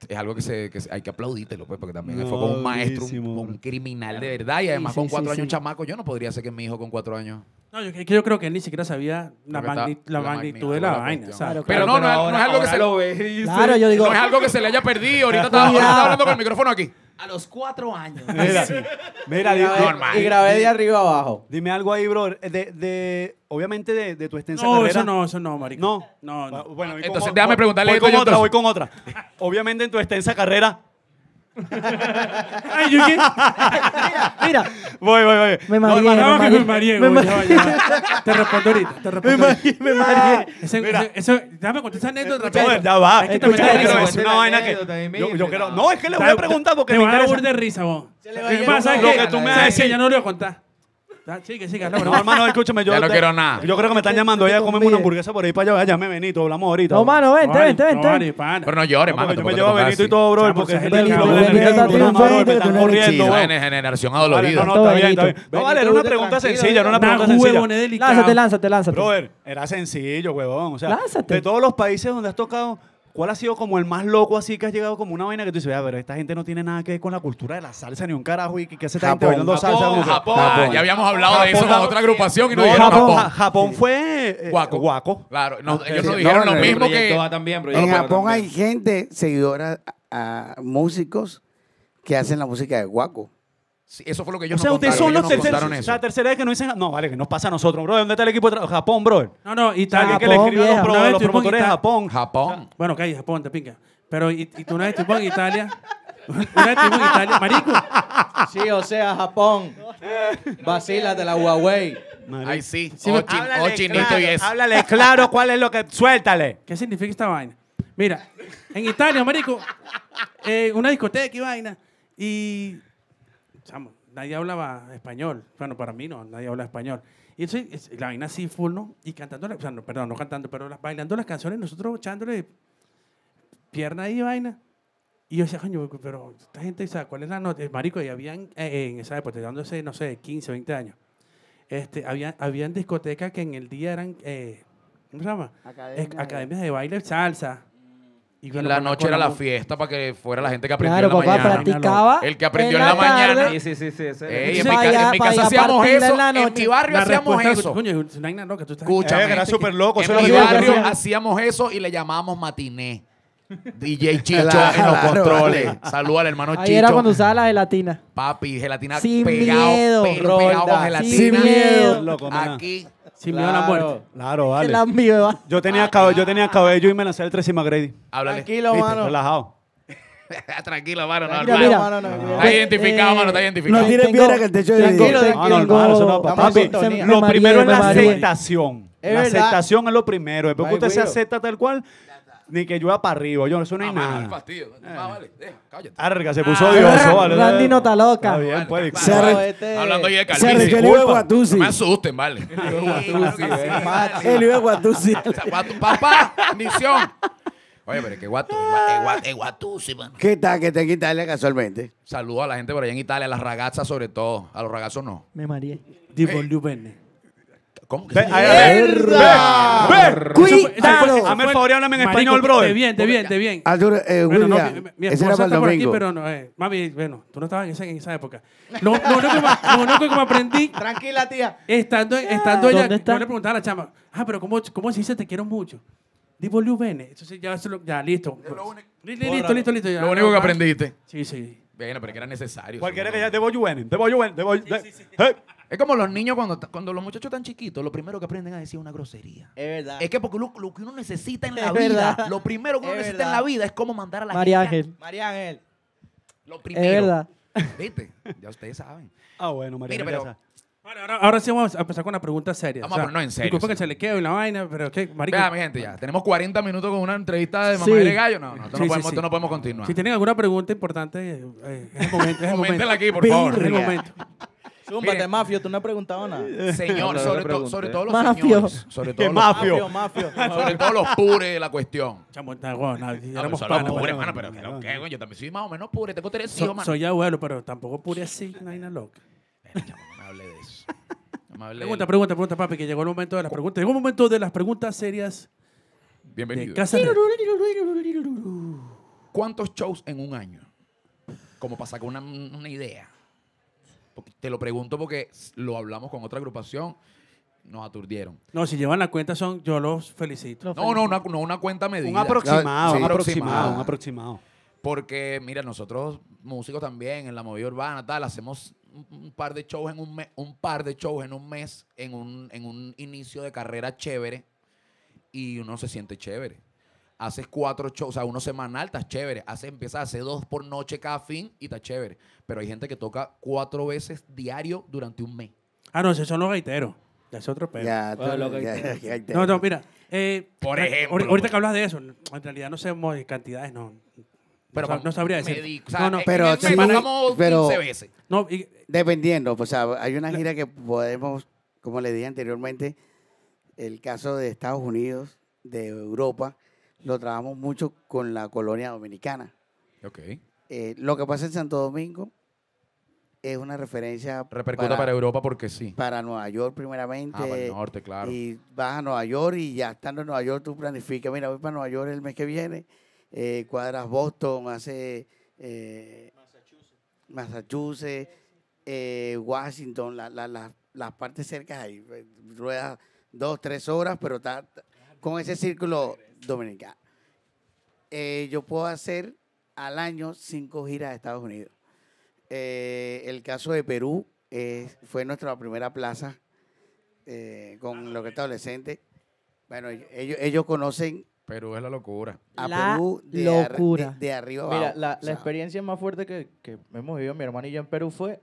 es algo que, se, que hay que aplaudítelo, pues, porque también fue con un maestro, un, criminal de verdad, y además con cuatro años un chamaco, yo no podría ser que mi hijo con cuatro años no, yo, creo que él ni siquiera sabía la, magnitud, de la, vaina. pero, no, no, no, es algo que se lo digo. No es algo que se le haya perdido. Ahorita estaba, está hablando con el micrófono aquí. A los cuatro años. Mira, mira, y grabé de arriba abajo. Dime algo ahí, bro. De, obviamente de, tu extensa carrera. No, eso no, eso no, marico. No, no. no. Bueno, entonces déjame preguntarle voy con otra, voy con otra. obviamente en tu extensa carrera Ay, ¿yo qué? Mira, mira. Voy, voy, voy. Me mareé. No, me, me mareé. Me mareé. Me mareé. Te respondo ahorita. Te respondo. Me mareé. Me mareé. Ese, mira. Eso, déjame contar esa anécdota rápido. Ya va. Es que Escucha, yo quiero decir una vaina que. Yo, yo quiero. No, es que le voy a preguntar porque. Te me va a dar de risa, vos. ¿Qué pasa? Lo que tú me vas a decir. Ya no lo voy a contar. Ah, sigue, sigue. No, no, Yo, ya no quiero nada. Yo creo que me están llamando. ella a una hamburguesa por ahí para allá. Llame Benito, hablamos ahorita. No, mano, vente, vente, vente. Pero no llores, mano. Yo me llevo a Benito y todo, bro. Porque es el Me generación adolorida. No, no, está bien, está bien. No, vale, era una pregunta sencilla, era una pregunta sencilla. Lánzate, lánzate, lánzate. Brother, era sencillo, huevón. O sea, de todos los países donde has tocado... ¿Cuál ha sido como el más loco así que has llegado como una vaina que tú dices, pero esta gente no tiene nada que ver con la cultura de la salsa ni un carajo y que, se está bailando salsa? Japón, Japón, Japón. Ya habíamos hablado de eso con otra agrupación y no, dijeron Japón. Japón, fue eh, guaco. guaco. Claro, ellos nos dijeron lo mismo que... También, en Japón hay gente, seguidora, a músicos que hacen la música de guaco eso fue lo que yo O sea, no ustedes son los terceros. La tercera vez que nos dicen, no, vale, que nos pasa a nosotros, bro. ¿Dónde está el equipo Japón, bro? No, no, Italia. que le escribió los, promotores Japón. Japón. Bueno, hay Japón, te pinca. Pero y, tú una vez estuvimos en Italia. Una vez estuvimos en Italia, marico. Sí, o sea, Japón. Vacila de la Huawei. Ahí sí. o, oh, oh, chinito y eso. Háblale claro cuál es lo que. Suéltale. ¿Qué significa esta vaina? Mira, en Italia, marico, eh, una discoteca y vaina. Y nadie hablaba español. Bueno, para mí no, nadie habla español. Y eso, la vaina así full, Y cantando, o sea, no, perdón, no cantando, pero bailando las canciones, nosotros echándole pierna y vaina. Y yo decía, coño, pero esta gente, cuál es la nota? Marico, y habían, eh, eh, en esa época, dándose, no sé, 15, 20 años, este, habían, habían discotecas que en el día eran, eh, ¿cómo se llama? Academias de baile, salsa. Y, en la noche era la fiesta para que fuera la gente que aprendió en la papá, mañana. El que aprendió en la, mañana. Sí, sí, sí. sí, en, mi, casa hacíamos eso. En, en, mi barrio hacíamos eso. Escucha, eh, era súper loco. En mi barrio hacíamos eso y le llamábamos matiné. DJ Chicho en los controles. Saluda al hermano Ahí Chicho. era cuando usaba la gelatina. Papi, gelatina Sin pegado, miedo, con gelatina. Sin miedo. Aquí sin miedo a la muerte. Claro, vale. El ambio, va. Yo tenía, cabello, y me lancé el 3 McGrady. Háblale. Tranquilo, mano. Relajado. Tranquilo, mano, no, hermano. No, Está identificado, eh, mano, está identificado. No piedra que el techo de Tranquilo, ah, No, no, hermano, eso no, papi. Lo primero es la aceptación. la aceptación es lo primero. Después que usted se acepta tal cual, ni que llueva para arriba. Yo, no es Ah, nada. Eh. Ah, nada. fastidio. Ah, vale, Arga, se puso odioso, vale. Randy no está loca. Está bien, puede este, Hablando ya de Se que el No me asusten, vale. El Ibe Guatusi. Eh. Papá, misión. Oye, pero qué que guatu, es guatusi, ¿Qué tal que te quita Italia casualmente? Saludo a la gente por allá en Italia, a las ragazas sobre todo. A los ragazos no. Me marié. Tipo Verne. Eh. ¿Cómo que ¡Mierda! ¡Ver! ¡Cuidado! A mí favor y háblame en español, brother. De bien, de bien, de bien. Arturo, eh, Bueno, no, mi, ese era para el domingo. pero no. eh, mami, bueno, tú no estabas en esa, en esa época. No, no, único no no, aprendí Tranquila, tía. estando, estando allá, ¿Dónde yo le preguntaba a la chama, ah, pero ¿cómo, cómo se dice te quiero mucho? Digo, Liu Bene. Entonces ya, ya listo. Listo, listo, listo. Lo único que aprendiste. Sí, sí. Bueno, pero que era necesario. Cualquiera que ya te voy a te voy a te Es como los niños cuando, cuando los muchachos están chiquitos, lo primero que aprenden a decir es una grosería. Es verdad. Es que porque lo, que uno necesita en la vida, lo primero que uno necesita en la vida es cómo mandar a la María gente. Ángel. María Ángel. Lo primero. Es verdad. ¿Viste? Ya ustedes saben. Ah, bueno, María Mira, Pero, Ahora, sí vamos a empezar con una pregunta seria. Vamos o sea, a en serio. Disculpa que se le quede y la vaina, pero qué, marico. Vea, mi gente, ya. Tenemos 40 minutos con una entrevista de Mamá de Gallo. No, no, no podemos, no podemos continuar. Si tienen alguna pregunta importante, eh, es el momento. Es momento. aquí, por favor. Es el momento. Zúmbate, mafio, tú no has preguntado nada. Señor, sobre, todo los señores. Sobre todo los mafio. mafio, Sobre todo los pures la cuestión. Chamo, no, no, pero qué güey. Yo también soy más o menos pure. Tengo tres hijos, Soy abuelo, pero tampoco pure así, no hay loca. Pregunta, pregunta, pregunta, papi, que llegó el momento de las preguntas. Llegó el momento de las preguntas serias. Bienvenido. ¿Cuántos shows en un año? Como para sacar una, idea. te lo pregunto porque lo hablamos con otra agrupación nos aturdieron. No, si llevan la cuenta son, yo los felicito. no, no, una, no una cuenta medida. Un aproximado, un aproximado, un aproximado. Porque, mira, nosotros, músicos también, en la movida urbana, tal, hacemos un, par de shows en un mes, un par de shows en un mes, en un, en un inicio de carrera chévere, y uno se siente chévere. Haces cuatro shows, o sea, uno semanal, estás chévere. Haces, empiezas a hacer dos por noche cada fin y estás chévere. Pero hay gente que toca cuatro veces diario durante un mes. Ah, no, esos son los gaiteros. Es otro pedo. Ya, no, no, mira. Eh, por Ahorita que hablas de eso, en realidad no sé cantidades, no. Pero no, sabría decir. Eh, pero, veces. No, dependiendo, o sea, hay una gira que podemos, como le dije anteriormente, el caso de Estados Unidos, de Europa, lo trabajamos mucho con la colonia dominicana. Ok. Eh, lo que pasa en Santo Domingo es una referencia. Repercuta para, Europa porque sí. Para Nueva York, primeramente. Ah, para el norte, claro. Y vas a Nueva York y ya estando en Nueva York, tú planificas, mira, voy para Nueva York el mes que viene eh, cuadras Boston, hace eh, Massachusetts, eh, Washington, las partes cercas ahí, pues, ruedas dos, tres horas, pero está con ese círculo dominicano. yo puedo hacer al año cinco giras a Estados Unidos. el caso de Perú fue nuestra primera plaza con lo que está adolescente. Bueno, ellos, ellos conocen Perú es la locura. A Perú locura. de, arriba abajo. Mira, la, experiencia más fuerte que, hemos vivido mi hermano y yo en Perú fue,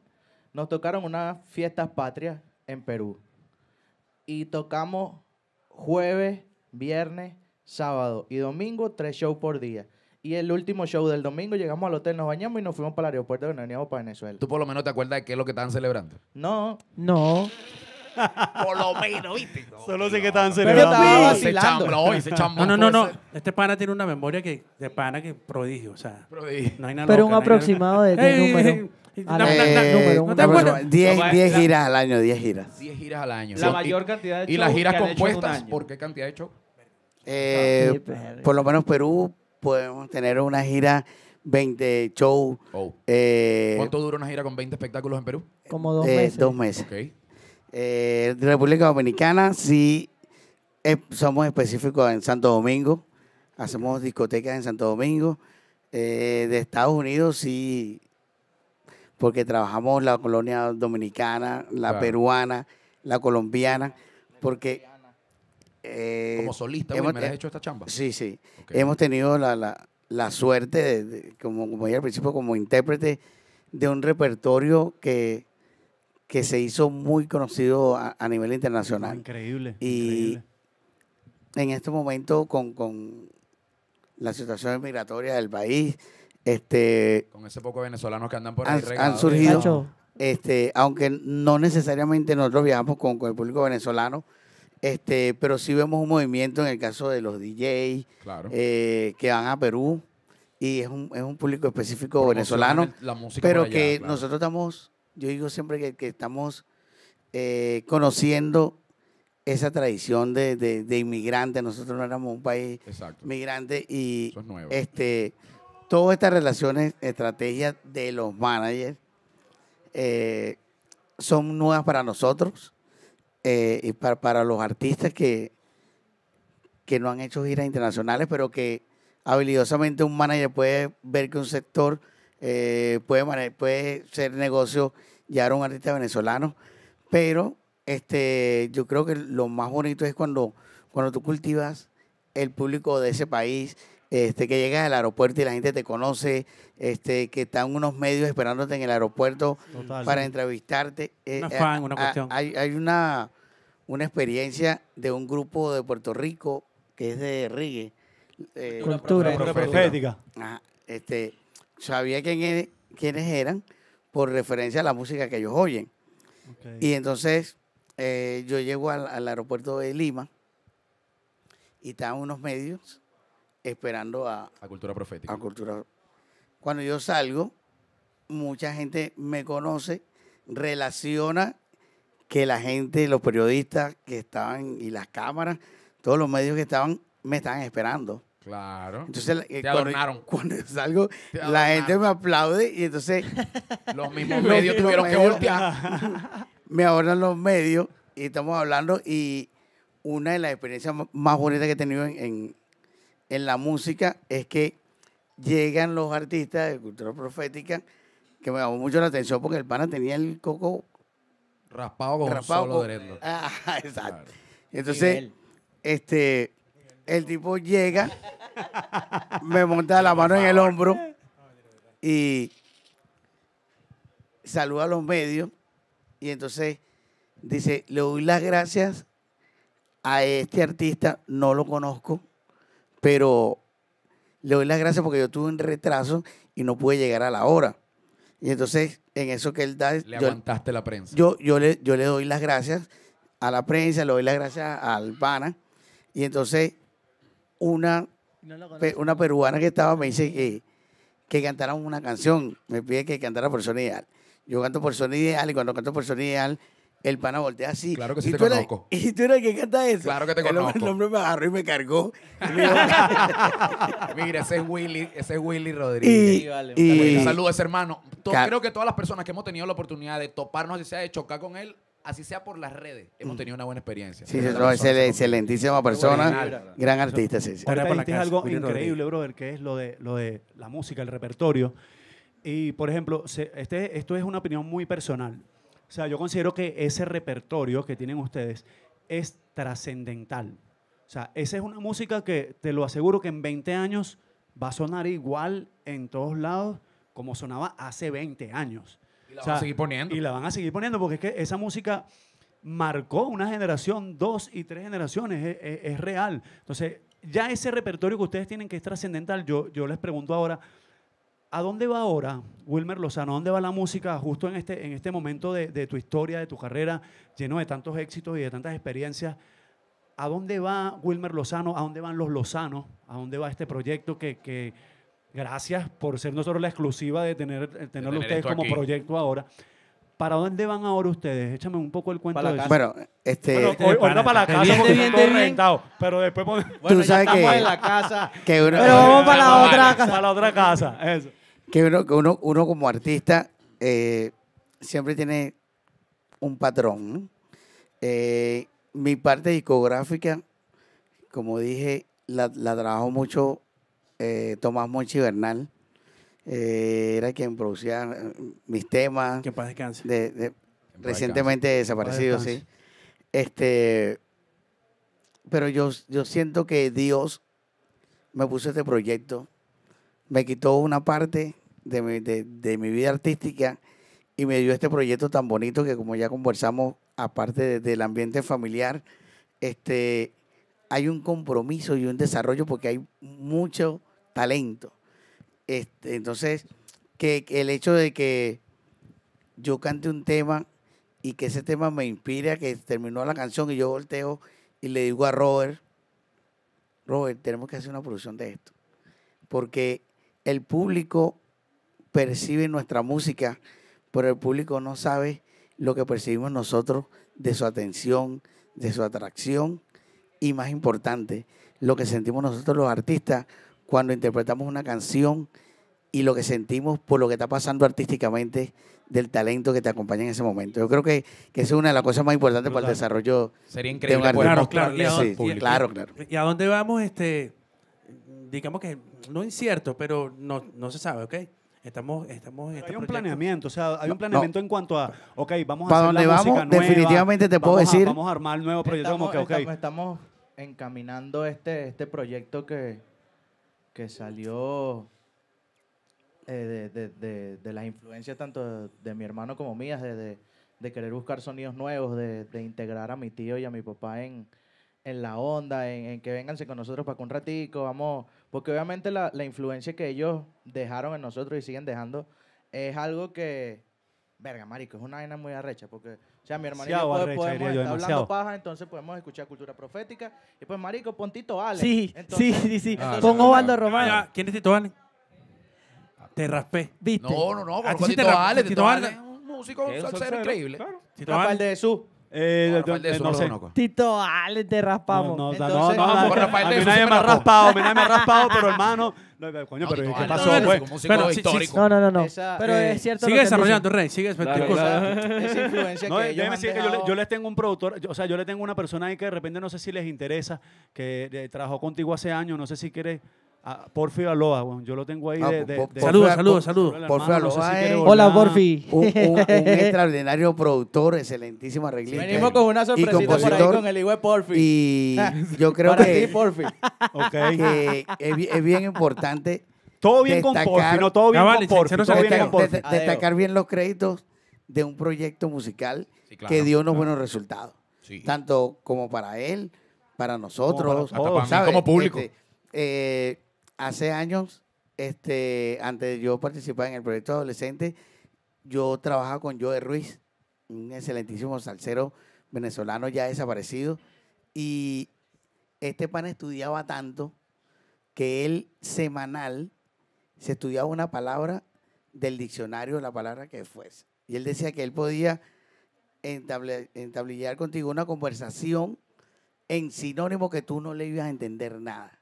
nos tocaron unas fiestas patrias en Perú. Y tocamos jueves, viernes, sábado y domingo, tres shows por día. Y el último show del domingo llegamos al hotel, nos bañamos y nos fuimos para el aeropuerto de para Venezuela. ¿Tú por lo menos te acuerdas de qué es lo que estaban celebrando? No. No. Por lo menos, ¿viste? Solo sé que estaban celebrando. Pero se chambló se No, no, no, Este pana tiene una memoria de pana que prodigio. O sea, prodigio. Pero un aproximado de, de ah, 10 giras al año, 10 giras. 10 giras al año. La mayor cantidad de shows Y las giras compuestas, ¿por qué cantidad de shows? Eh, pues, eh. por lo menos Perú podemos tener una gira 20 shows. Oh. Eh, ¿Cuánto dura una gira con 20 espectáculos en Perú? Como dos meses. Dos meses. Okay. Eh, República Dominicana, sí, somos específicos en Santo Domingo, hacemos discotecas en Santo Domingo. Eh, de Estados Unidos, sí, porque trabajamos la colonia dominicana, la peruana, la colombiana, porque... Eh, como solista, hemos, has hecho esta chamba? Sí, sí. Hemos tenido la, suerte, de, como, como dije al principio, como intérprete, de un repertorio que que se hizo muy conocido a, nivel internacional. Increíble. Y en este momento, con, con, la situación migratoria del país, este, con ese poco de venezolanos que andan por ahí, han, han surgido, este, aunque no necesariamente nosotros viajamos con, el público venezolano, este, pero sí vemos un movimiento en el caso de los DJs claro. Eh, que van a Perú y es un, público específico venezolano, pero que nosotros estamos yo digo siempre que, que estamos eh, conociendo esa tradición de, de, inmigrantes. Nosotros no éramos un país migrante y este todas estas relaciones, estrategias de los managers eh, son nuevas para nosotros eh, y para, para, los artistas que, que no han hecho giras internacionales, pero que habilidosamente un manager puede ver que un sector eh, puede, puede ser negocio ya era un artista venezolano, pero este, yo creo que lo más bonito es cuando, cuando tú cultivas el público de ese país, este, que llegas al aeropuerto y la gente te conoce, este, que están unos medios esperándote en el aeropuerto para entrevistarte. Eh, eh, ah, hay, una, una experiencia de un grupo de Puerto Rico que es de Rigue Eh, cultura, profética. este, sabía quién e, quiénes eran por referencia a la música que ellos oyen. Y entonces eh, yo llego al, aeropuerto de Lima y estaban unos medios esperando a... A Cultura Profética. A Cultura Cuando yo salgo, mucha gente me conoce, relaciona que la gente, los periodistas que estaban y las cámaras, todos los medios que estaban, me estaban esperando. Claro. Entonces, eh, adornaron. cuando, salgo, la gente me aplaude y entonces. los mismos medios tuvieron que voltear. me adornan los medios y estamos hablando. Y una de las experiencias más bonitas que he tenido en, la música es que llegan los artistas de cultura profética, que me llamó mucho la atención porque el pana tenía el coco raspado con solo derecho. exacto. Entonces, este, el tipo llega me monta la mano en el hombro y saluda a los medios y entonces dice, le doy las gracias a este artista, no lo conozco, pero le doy las gracias porque yo tuve un retraso y no pude llegar a la hora. Y entonces, en eso que él da... Le aguantaste la prensa. Yo, yo, le, yo le doy las gracias a la prensa, le doy las gracias al pana Y entonces, una una peruana que estaba me dice que, que cantara una canción. Me pide que cantara por sonido ideal. Yo canto por sonido ideal y cuando canto por sonido ideal, el pana voltea así. Claro que sí te conozco. ¿Y tú eres el que canta eso? Claro que te conozco. El hombre me agarró y me cargó. Mira, ese es Willy, ese es Willy Rodríguez. Y, vale, y, Saludos, hermano. Creo que todas las personas que hemos tenido la oportunidad de toparnos y sea de chocar con él, así sea por las redes, hemos mm. tenido una buena experiencia. Sí, es una excelentísima persona, gran artista. Sí, sí. algo increíble, brother, que es lo de, lo de la música, el repertorio. Y, por ejemplo, este, esto es una opinión muy personal. O sea, yo considero que ese repertorio que tienen ustedes es trascendental. O sea, esa es una música que te lo aseguro que en 20 años va a sonar igual en todos lados como sonaba hace 20 años. Y la van a seguir poniendo. porque es que esa música marcó una generación, dos y tres generaciones, es, real. Entonces, ya ese repertorio que ustedes tienen que es trascendental, yo, yo les pregunto ahora, ¿a dónde va ahora, Wilmer Lozano? ¿A dónde va la música justo en este, en este momento de, tu historia, de tu carrera, lleno de tantos éxitos y de tantas experiencias? ¿A dónde va Wilmer Lozano? ¿A dónde van los Lozanos? ¿A dónde va este proyecto que Gracias por ser nosotros la exclusiva de tener, eh, tenerlo ustedes como proyecto ahora. ¿Para dónde van ahora ustedes? Échame un poco el cuento de Bueno, este... Bueno, eh, para la casa pero después... Bueno, la casa. pero vamos para la otra casa. Para la otra casa, Que uno, uno, como artista eh, siempre tiene un patrón. mi parte discográfica, como dije, la trabajo mucho eh, Tomás Monchi Bernal. Eh, era quien producía eh, mis temas. Que paz recientemente desaparecido, sí. Este, pero yo, yo siento que Dios me puso este proyecto, me quitó una parte de mi, vida artística y me dio este proyecto tan bonito que como ya conversamos, aparte del ambiente familiar, este, hay un compromiso y un desarrollo porque hay mucho talento. Este, entonces, que, el hecho de que yo cante un tema y que ese tema me inspira, que terminó la canción y yo volteo y le digo a Robert, Robert, tenemos que hacer una producción de esto. Porque el público percibe nuestra música, pero el público no sabe lo que percibimos nosotros de su atención, de su atracción y más importante, lo que sentimos nosotros los artistas cuando interpretamos una canción y lo que sentimos por lo que está pasando artísticamente del talento que te acompaña en ese momento. Yo creo que, esa es una de las cosas más importantes para el desarrollo. Sería increíble. De claro, claro, claro, claro. ¿Y a dónde vamos? Este, digamos que no es cierto, pero no, no se sabe, ¿ok? Estamos, estamos. Este hay un planeamiento, o sea, hay un planeamiento en cuanto a, ok, vamos a ¿Para dónde la vamos? definitivamente te puedo decir. vamos a armar un nuevo proyecto. estamos, encaminando este, este proyecto que, que salió eh, de, de, de, las influencias tanto de, mi hermano como mías, de, querer buscar sonidos nuevos, de, integrar a mi tío y a mi papá en, en la onda, en, que vénganse con nosotros para un ratico, vamos, porque obviamente la, influencia que ellos dejaron en nosotros y siguen dejando es algo que, verga, marico, es una vaina muy arrecha, porque ya mi hermanito puede, podemos yo, estar hablando paja, entonces podemos escuchar cultura profética. Y pues, marico, pon Tito Ale. Sí, sí, sí, sí. pon Ovaldo Román. ¿Quién es Tito Ale? Te raspé. ¿Viste? No, no, no. Ah, Tito Ale. Tito Ale es un músico, un salsero increíble. Tito Ale de Jesús. Eh, no, de, eh, Tito Ale, te raspamos. No, no, no, no, no, me ha raspado, a nadie me ha raspado, pero hermano, no, coño, pero ¿qué pasó? güey? Pero, No, no, no, Pero eh, es cierto. Sigue desarrollando, Rey. Sigue desarrollando. Esa influencia que yo, yo, les tengo un productor, o sea, yo le tengo una persona ahí que de repente no sé si les interesa, que eh, trabajó contigo hace años, no sé si quieres a ah, Porfi Aloa, bueno, yo lo tengo ahí ah, Saludos, saludos, saludos. Porfi Aloa. Hola, Porfi. Un, extraordinario productor, excelentísimo arreglista. Venimos con una sorpresa por ahí con el hijo de Porfi. Y yo creo que, ti, Porfi. Okay. es, bien importante todo bien con Porfi, no todo bien con Porfi. destacar bien los créditos de un proyecto musical que dio unos buenos resultados. Tanto como para él, para nosotros, como, público. Este, eh, hace años, este, antes de yo participar en el proyecto adolescente, yo trabajaba con Joe Ruiz, un excelentísimo salsero venezolano ya desaparecido. Y este pan estudiaba tanto que él semanal se estudiaba una palabra del diccionario, la palabra que fuese. Y él decía que él podía entablillar contigo una conversación en sinónimo que tú no le ibas a entender nada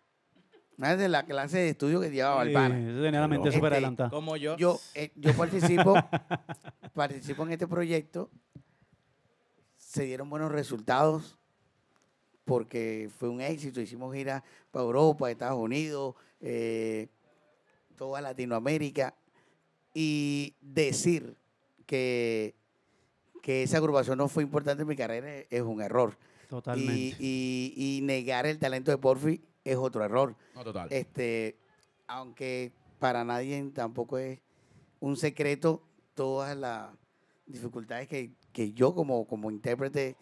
más ah, de la clase de estudio que llevaba sí, eso tenía la mente este, súper adelantada. Como yo. Yo, eh, participo, participo en este proyecto. Se dieron buenos resultados porque fue un éxito. Hicimos giras para Europa, Estados Unidos, eh, toda Latinoamérica. Y decir que, que esa agrupación no fue importante en mi carrera es, un error. Totalmente. y negar el talento de Porfi es otro error. No, total. Este, aunque para nadie tampoco es un secreto todas las dificultades que, yo como, como intérprete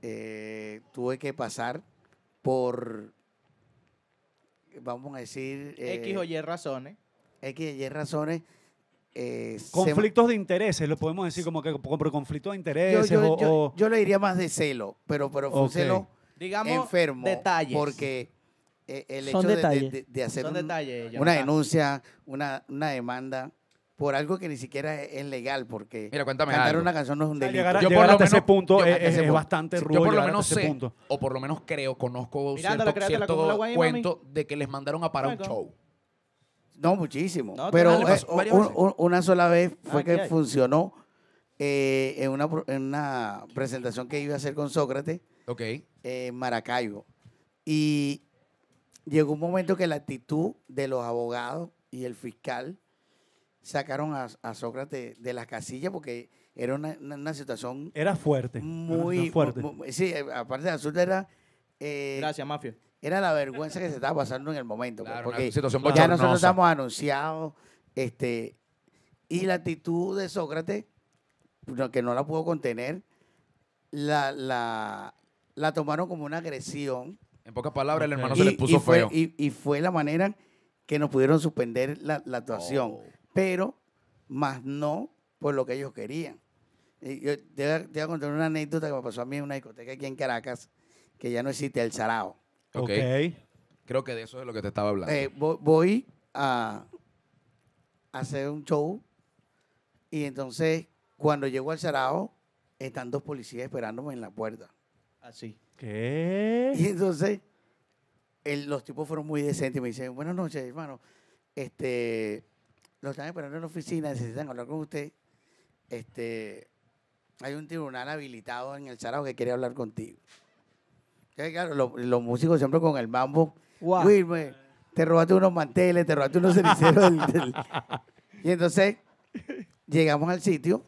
eh, tuve que pasar por, vamos a decir... Eh, X o Y razones. X o Y razones. Eh, conflictos de intereses, lo podemos decir como que por conflictos de intereses. Yo, yo, le diría más de celo, pero, pero fue un celo Digamos, enfermo. Detalles. Porque eh, el hecho de, hacer una denuncia, una, demanda por algo que ni siquiera es legal, porque cantar una canción no es un delito. Yo por lo menos- ese punto es, bastante Yo por lo menos sé, o por lo menos creo, conozco cierto, cuento de que les mandaron a parar un show. No, muchísimo. pero una sola vez ah, fue que funcionó eh, en, una, presentación que iba a hacer con Sócrates eh, en Maracaibo. Y llegó un momento que la actitud de los abogados y el fiscal sacaron a, Sócrates de, la las casillas porque era una, situación... Era fuerte. Muy fuerte. sí, aparte de azul era... Eh, Gracias, mafia. Era la vergüenza que se estaba pasando en el momento. Pues, porque ya nosotros estamos anunciados. Este, y la actitud de Sócrates, que no la pudo contener, la, la, la tomaron como una agresión en pocas palabras, el hermano se le puso feo. Y, fue la manera que nos pudieron suspender la, actuación. Oh. Pero, más no por lo que ellos querían. te, voy a contar una anécdota que me pasó a mí en una discoteca aquí en Caracas, que ya no existe, El Sarao. Ok. Creo que de eso es lo que te estaba hablando. Eh, voy, a hacer un show y entonces cuando llego al Sarao, están dos policías esperándome en la puerta. Así. Ah, ¿Qué? Y entonces, los tipos fueron muy decentes y me dicen, buenas noches, hermano. Este, los están esperando en la oficina, necesitan hablar con usted. Este, hay un tribunal habilitado en el Sarao que quiere hablar contigo. claro, los músicos siempre con el mambo. Wow. te robaste unos manteles, te robaste unos ceniceros. Y entonces llegamos al sitio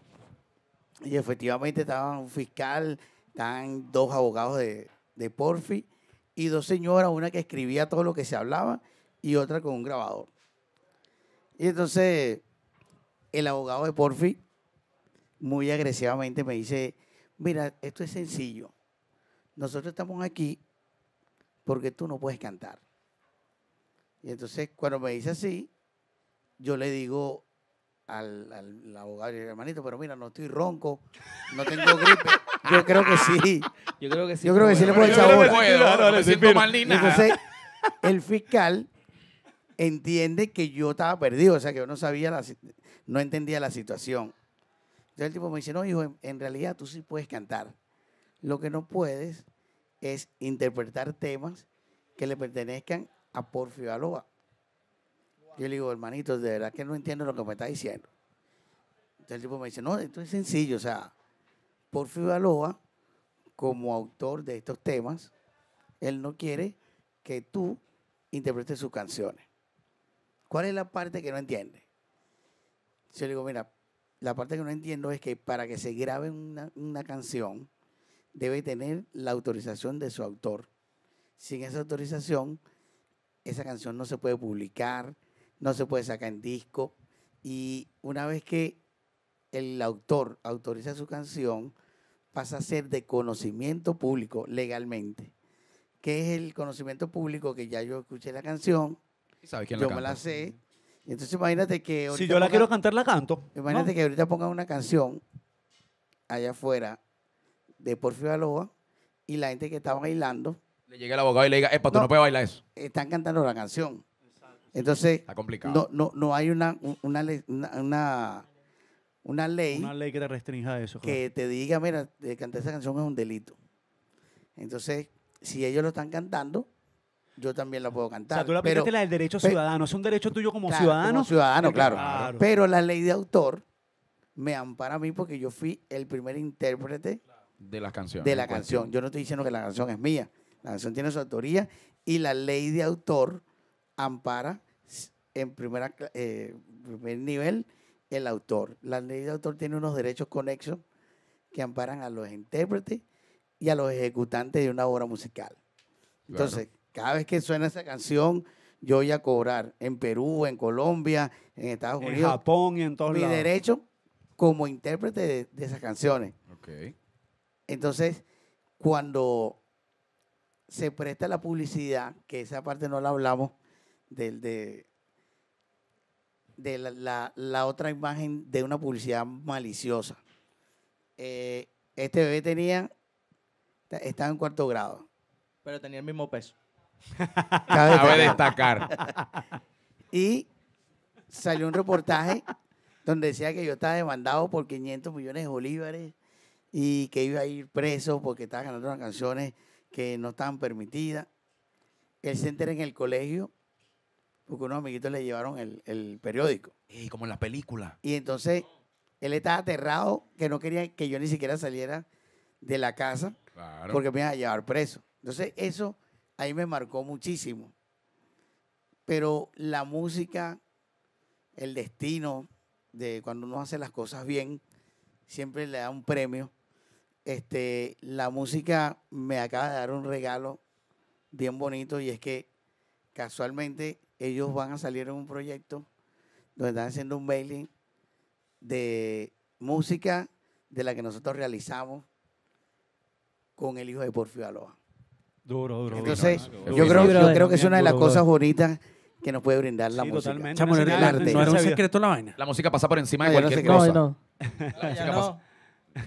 y efectivamente estaba un fiscal, están dos abogados de, de Porfi y dos señoras, una que escribía todo lo que se hablaba y otra con un grabador. Y entonces el abogado de Porfi muy agresivamente me dice, mira, esto es sencillo. Nosotros estamos aquí porque tú no puedes cantar. Y entonces cuando me dice así, yo le digo, al, al, abogado y hermanito, pero mira, no estoy ronco, no tengo gripe. Yo creo que sí. Yo creo que sí. Yo creo que sí, le puedo echar bola. siento mal ni nada. Entonces, el fiscal entiende que yo estaba perdido, o sea, que yo no sabía, la, no entendía la situación. Entonces el tipo me dice, no, hijo, en, realidad tú sí puedes cantar. Lo que no puedes es interpretar temas que le pertenezcan a Porfirio Aloa yo le digo, hermanito, de verdad que no entiendo lo que me está diciendo. Entonces el tipo me dice, no, esto es sencillo, o sea, por Fibaloa, como autor de estos temas, él no quiere que tú interpretes sus canciones. ¿Cuál es la parte que no entiende? Yo le digo, mira, la parte que no entiendo es que para que se grabe una, una canción, debe tener la autorización de su autor. Sin esa autorización, esa canción no se puede publicar, no se puede sacar en disco. Y una vez que el autor autoriza su canción, pasa a ser de conocimiento público legalmente. que es el conocimiento público? Que ya yo escuché la canción, yo me la sé. Entonces imagínate que... Si yo la quiero cantar, la canto. Imagínate que ahorita pongan una canción allá afuera de Porfirio Aloha y la gente que está bailando... Le llega el abogado y le diga, epa, tú no puedes bailar eso. Están cantando la canción. Entonces, No, no, hay una, una, una, una ley. Una ley que te restrinja eso. Que te diga, mira, cantar esa canción es un delito. Entonces, si ellos lo están cantando, yo también la puedo O cantar. sea, tú la pero- la del derecho ciudadano. Es un derecho tuyo como ciudadano. como ciudadano, claro. Pero la ley de autor me ampara a mí porque yo fui el primer intérprete De las canciones. de la pues. canción. Yo no estoy diciendo que la canción es mía. La canción tiene su autoría y la ley de autor ampara en primera, eh, primer nivel el autor. La ley de autor tiene unos derechos conexos que amparan a los intérpretes y a los ejecutantes de una obra musical. Entonces, cada vez que suena esa canción, yo voy a cobrar en Perú, en Colombia, en Estados Unidos. En Japón y en todos mi lados. Mi derecho como intérprete de, esas canciones. Entonces, cuando se presta la publicidad, que esa parte no la hablamos, del, de, de la, la, otra imagen de una publicidad maliciosa. Eh, este bebé tenía, estaba en cuarto grado. Pero tenía el mismo peso. Cabe, destacar. y salió un reportaje donde decía que yo estaba demandado por 500 millones de bolívares y que iba a ir preso porque estaba ganando unas canciones que no estaban permitidas. El center en el colegio porque unos amiguitos le llevaron el, periódico. Y como en la película. Y entonces él estaba aterrado que no quería que yo ni siquiera saliera de la casa porque me iban a llevar preso. Entonces eso ahí me marcó muchísimo. Pero la música, el destino de cuando uno hace las cosas bien, siempre le da un premio. Este, la música me acaba de dar un regalo bien bonito y es que casualmente ellos van a salir en un proyecto donde están haciendo un mailing de música de la que nosotros realizamos con el hijo de Porfirio Aloha. Duro, duro. Entonces, Yo, creo, yo creo que es una de las cosas bonitas que nos puede brindar la música. Totalmente. Chamo, no, era, no, un secreto la vaina. La música pasa por encima de cualquier cosa. No, no.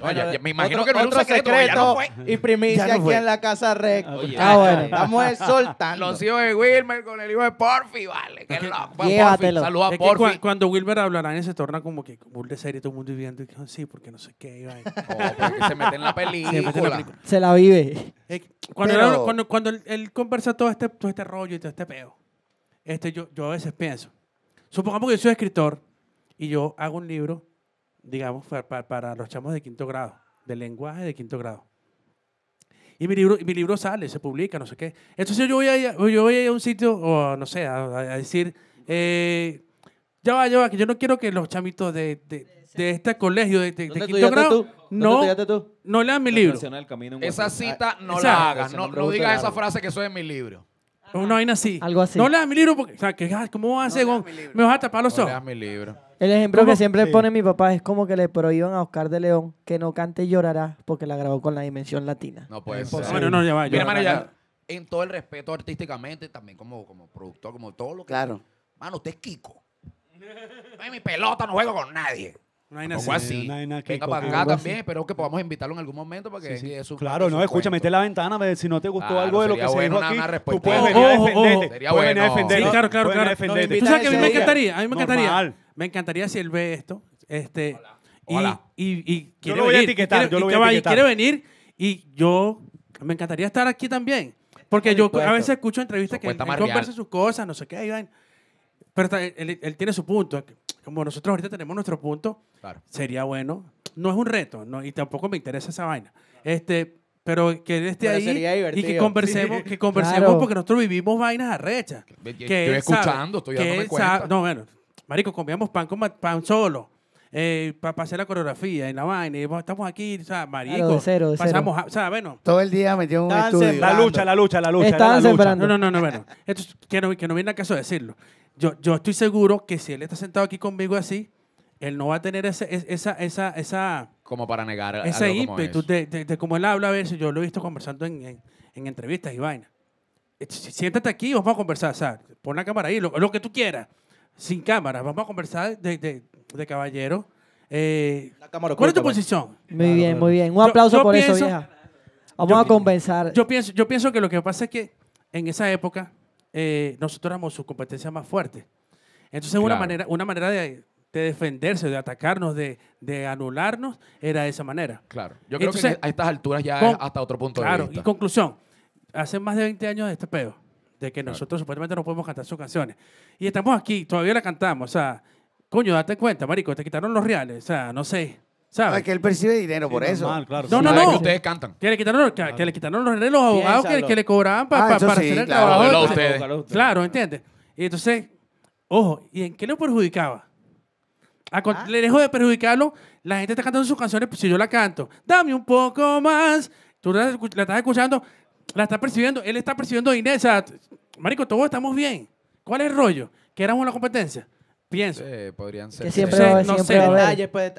Oye, me imagino que no un secreto, fue. y primicia aquí en la casa rec. Vamos a bueno, estamos soltando. Los hijos de Wilmer con el hijo de Porfi, vale. Que Llévatelo. Saludos a Porfi. Cuando, cuando Wilmer hablará en se torna como que un de serie, todo el mundo viviendo, ah, sí, porque no sé qué. Iba oh, se mete en la película. Se, la vive. cuando, cuando, él, conversa todo este, este rollo y todo este peo, este, yo, yo a veces pienso, supongamos que yo soy escritor y yo hago un libro digamos, para, para los chamos de quinto grado, de lenguaje de quinto grado. Y mi libro, mi libro sale, se publica, no sé qué. Entonces yo voy a, yo voy a un sitio, o no sé, a, decir, eh, ya va, ya va, que yo no quiero que los chamitos de, este colegio de, quinto grado... No, no lean mi libro. esa cita ah, no la hagan, no, no digas esa frase que soy en mi libro. Una vaina así. Algo así. No leas mi libro ah, ¿cómo vas a hacer? me vas a tapar los ojos. mi libro. El ejemplo que siempre pone mi papá es como que le prohíban a Oscar de León que no cante y Llorará porque la grabó con la dimensión latina. No puede ser. Ah, bueno, no, Mira, en todo el respeto artísticamente, también como, como productor, como todo lo que. Claro. Mano, usted es Kiko. No es mi pelota, no juego con nadie. No hay nada así. que Venga para acá también. Espero que podamos invitarlo en algún momento para que Sí, Claro, no, escúchame, mete la ventana, si no te gustó algo de lo que se dijo aquí, tú oh, oh, oh. puedes venir a defenderte. Sería Sí, claro, claro, claro. Tú sabes que a mí me encantaría, a mí me encantaría, me encantaría si él ve esto, este, y- y, y, quiere lo voy venir, y etiquetar, quiere- yo lo voy a quiere venir y yo me encantaría estar aquí también, porque yo a veces escucho entrevistas que él, conversa sus cosas, no sé qué, pero él, él tiene su punto, como nosotros ahorita tenemos nuestro punto, sería bueno. No es un reto, no, y tampoco me interesa esa vaina. Este, pero que esté ahí y que conversemos, que conversemos porque nosotros vivimos vainas arrechas. Que estoy escuchando, estoy dándome cuenta. No, bueno, marico, comíamos pan con pan solo. Eh, para hacer la coreografía en la vaina. Y estamos aquí, o sea, marico. cero, pasamos, o sea, bueno. Todo el día metió un estudio. La lucha, la lucha, la lucha. Estaban sembrando. No, no, no, no, bueno. que, no, que no viene a caso decirlo yo, estoy seguro que si él está sentado aquí conmigo así, él no va a tener esa, esa, esa... Como para negar Ese ímpetu de, como él habla a veces, yo lo he visto conversando en, entrevistas y vaina eh, Siéntate aquí y vamos a conversar, Pon la cámara ahí, lo, que tú quieras. Sin cámara, vamos a conversar de, de caballero. Eh, ¿Cuál es tu pues. posición? Muy bien, muy bien. Un aplauso por eso, vieja. Vamos a conversar. Yo pienso, yo pienso que lo que pasa es que en esa época eh, nosotros éramos su competencia más fuerte. Entonces, una, manera, una manera de, defenderse, de atacarnos, de, anularnos, era de esa manera. Claro. Yo creo que a estas alturas ya hasta otro punto de vista. Claro, y conclusión. Hace más de 20 años de este pedo, de que nosotros supuestamente no podemos cantar sus canciones. Y estamos aquí, todavía la cantamos. O sea, coño, date cuenta, marico, te quitaron los reales. O sea, no sé que él percibe dinero por eso. No, no, no. Que le quitaron, los regalos los abogados que, le cobraban ah, para hacer el claro. Claro, ¿entiendes? Y entonces, ojo, ¿y en qué le perjudicaba? Ah. Le dejo de perjudicarlo. La gente está cantando sus canciones. pues, Si yo la canto, dame un poco más. Tú la, estás escuchando, la estás percibiendo. Él está percibiendo dinero. O sea, marico, todos estamos bien. ¿Cuál es el rollo? Que éramos la competencia. Pienso. podrían ser. Que siempre, no sé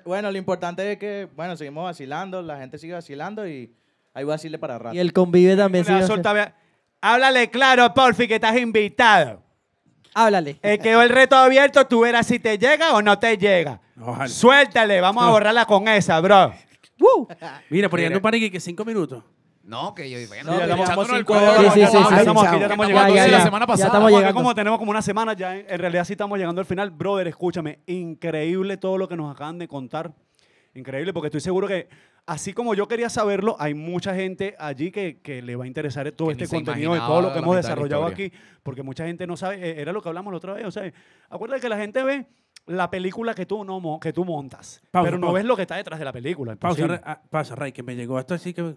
bueno, lo importante es que, bueno, seguimos vacilando, la gente sigue vacilando y ahí a vacile para rato. Y el convive también. suelta, Háblale claro, Porfi, que estás invitado. Háblale. Eh, quedó el reto abierto, tú verás si te llega o no te llega. Suéltale, vamos a borrarla con esa, bro. Mira, poniendo un y que cinco minutos. No, que yo bueno, ya estamos estamos aquí, ya estamos llegando. la semana pasada. estamos llegando. Como tenemos como una semana ya, en realidad sí estamos llegando al final. Brother, escúchame, increíble todo lo que nos acaban de contar. Increíble, porque estoy seguro que así como yo quería saberlo, hay mucha gente allí que, le va a interesar todo este contenido y todo lo que hemos desarrollado aquí, porque mucha gente no sabe, eh, era lo que hablamos la otra vez, o sea, acuérdate que la gente ve la película que tú, no, que tú montas, pero no ves lo que está detrás de la película. pasa ah, Ray, que me llegó. Esto así que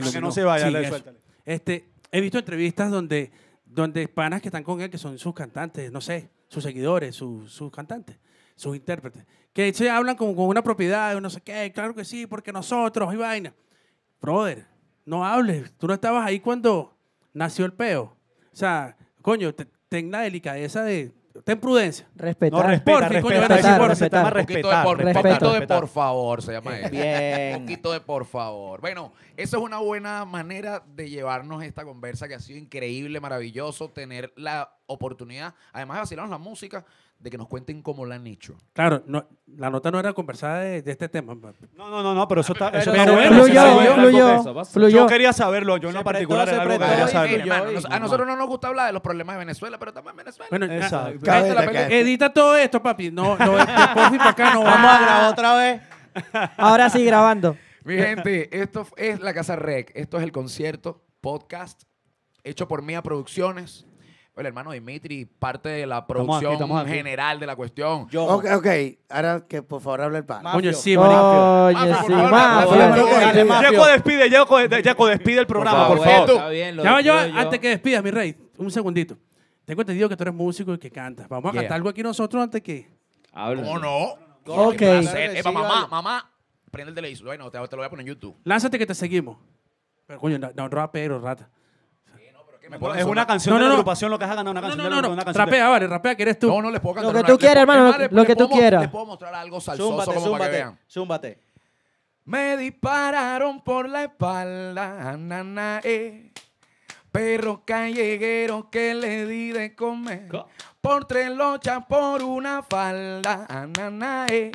que no se vaya, suéltale. Este, he visto entrevistas donde, donde panas que están con él, que son sus cantantes, no sé, sus seguidores, sus, cantantes, sus intérpretes, que se hablan como con una propiedad, no sé qué, claro que sí, porque nosotros, y vaina. Brother, no hables, tú no estabas ahí cuando nació el peo. O sea, coño, ten la delicadeza de, ten prudencia. Respetar. No, respeta, coño, respetar, respetar, respetar, Un poquito de, por favor se llama eso. Un poquito de por favor. Bueno, eso es una buena manera de llevarnos esta conversa que ha sido increíble, maravilloso, tener la oportunidad, además de vacilarnos la música, de que nos cuenten cómo lo han hecho. Claro, la nota no era conversada de, este tema. No, no, no, no, pero eso está. Eso pero bueno, fluyó, fluyó, Yo quería saberlo, yo en la particular era algo que quería saberlo. a nosotros no nos gusta hablar de los problemas de Venezuela, pero estamos en Venezuela. Exacto. edita todo esto, papi. No, no, es este por para acá no vamos a grabar otra vez. Ahora sí, grabando. Mi gente, esto es La Casa Rec. Esto es el concierto podcast hecho por Mía Producciones el hermano Dimitri, parte de la producción general de la cuestión. Yo. Ok, ok. Ahora que por favor hable el pan. Coño, sí, Coño, sí, Yeco despide, Yeco despide el programa, por favor. yo, antes que despidas, mi rey, un segundito. Tengo entendido que tú eres músico y que cantas. Vamos a cantar algo aquí nosotros antes que... ¿O ¿Cómo no? Ok. ¡Epa, mamá, mamá, prende el televisor. Bueno, te, te lo voy a poner en YouTube. Lánzate que te seguimos. Pero coño, no, no rapero, rata es una canción no, de la agrupación lo que has ganado una canción. No, no, no, de una canción rapea, vale, rapea que eres tú. No, no les puedo cantar. Lo que tú quieras, hermano, lo, pues, que tú quieras. Les puedo mostrar algo salsoso como para Me dispararon por la espalda, nana, eh. Perro callejero que le di de comer. Por tres lochas, por una falda, nana, eh.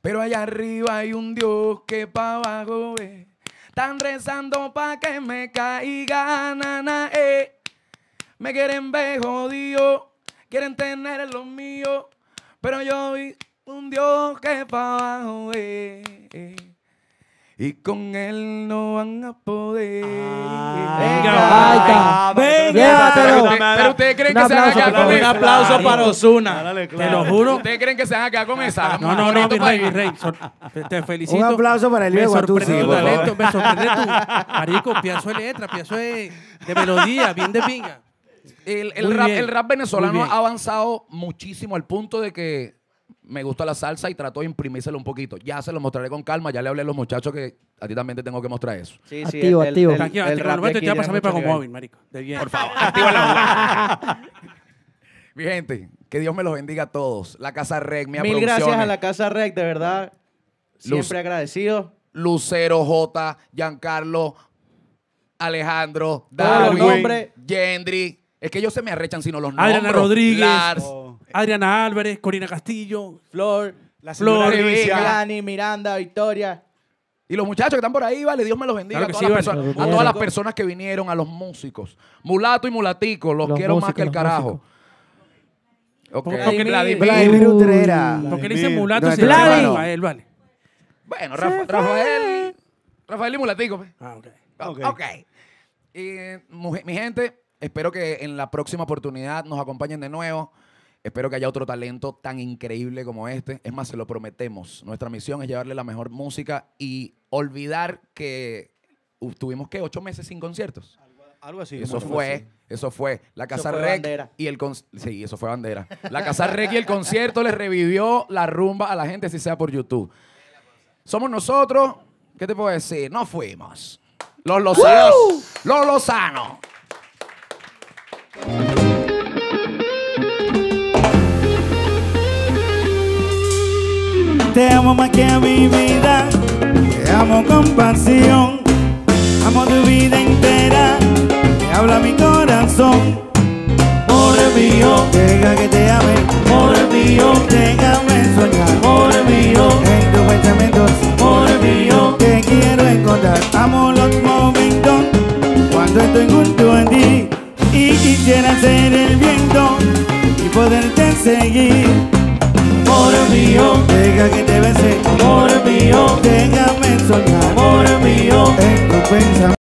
Pero allá arriba hay un Dios que pa' abajo están rezando pa' que me caiga, nana, eh. Me quieren ver jodido, quieren tener lo mío, pero yo vi un Dios que pa' abajo, eh. eh y con él no van a poder. Ah. venga, venga, venga, Pero, ustedes creen que se van a quedar con Un aplauso para Osuna. Te lo juro. Ustedes creen que se van a quedar con ah, esa. No, no, no, mi rey, mi rey. Te felicito. Un aplauso para el Diego Un Me sorprende tu Marico, piazo de letra, piazo de, de melodía, bien de pinga. el rap venezolano ha avanzado muchísimo al punto de que me gusta la salsa y trato de imprimírselo un poquito. Ya se lo mostraré con calma, ya le hablé a los muchachos que a ti también te tengo que mostrar eso. Sí, sí, activo, activo. a mi marico. Por favor, activa Mi gente, que Dios me los bendiga a todos. La Casa Rec, mi Mil gracias a la Casa Rec, de verdad. Siempre agradecido. Lucero J, Giancarlo, Alejandro, Darwin, Gendry Es que ellos se me arrechan si no los nombro. Adriana Rodríguez. Oh. Adriana Álvarez, Corina Castillo, Flor, la señora Flor, Miranda, Victoria. Y los muchachos que están por ahí, vale, Dios me los bendiga. a, todas las personas, que vinieron, a los músicos. Mulato y mulatico, los, quiero más que el carajo. Okay. Porque Vladimir, Vladimir Utrera. Porque mulato se Rafael, vale. Bueno, Rafael. Rafael y mulatico. Pues. Ah, ah, ok. Ok. okay. Y, mi gente, espero que en la próxima oportunidad nos acompañen de nuevo. Espero que haya otro talento tan increíble como este. Es más, se lo prometemos. Nuestra misión es llevarle la mejor música y olvidar que tuvimos que ocho meses sin conciertos. Algo, así. Eso fue, eso fue. La Casa Rec y el Sí, eso fue bandera. La Casa Rec y el concierto les revivió la rumba a la gente, si sea por YouTube. Somos nosotros. ¿Qué te puedo decir? No fuimos. Los Lozanos. Los Lozanos. Te amo más que a mi vida, te amo con pasión, amo tu vida entera, te habla mi corazón. el mío, deja que te ame, el mío, déjame soñar, el mío, en tus pensamientos, el mío, te quiero encontrar, amo los momentos cuando estoy junto en ti y quisiera ser el viento y poderte seguir amor mío, deja que te bese, amor mío, déjame soñar, amor mío, en tu pensamiento.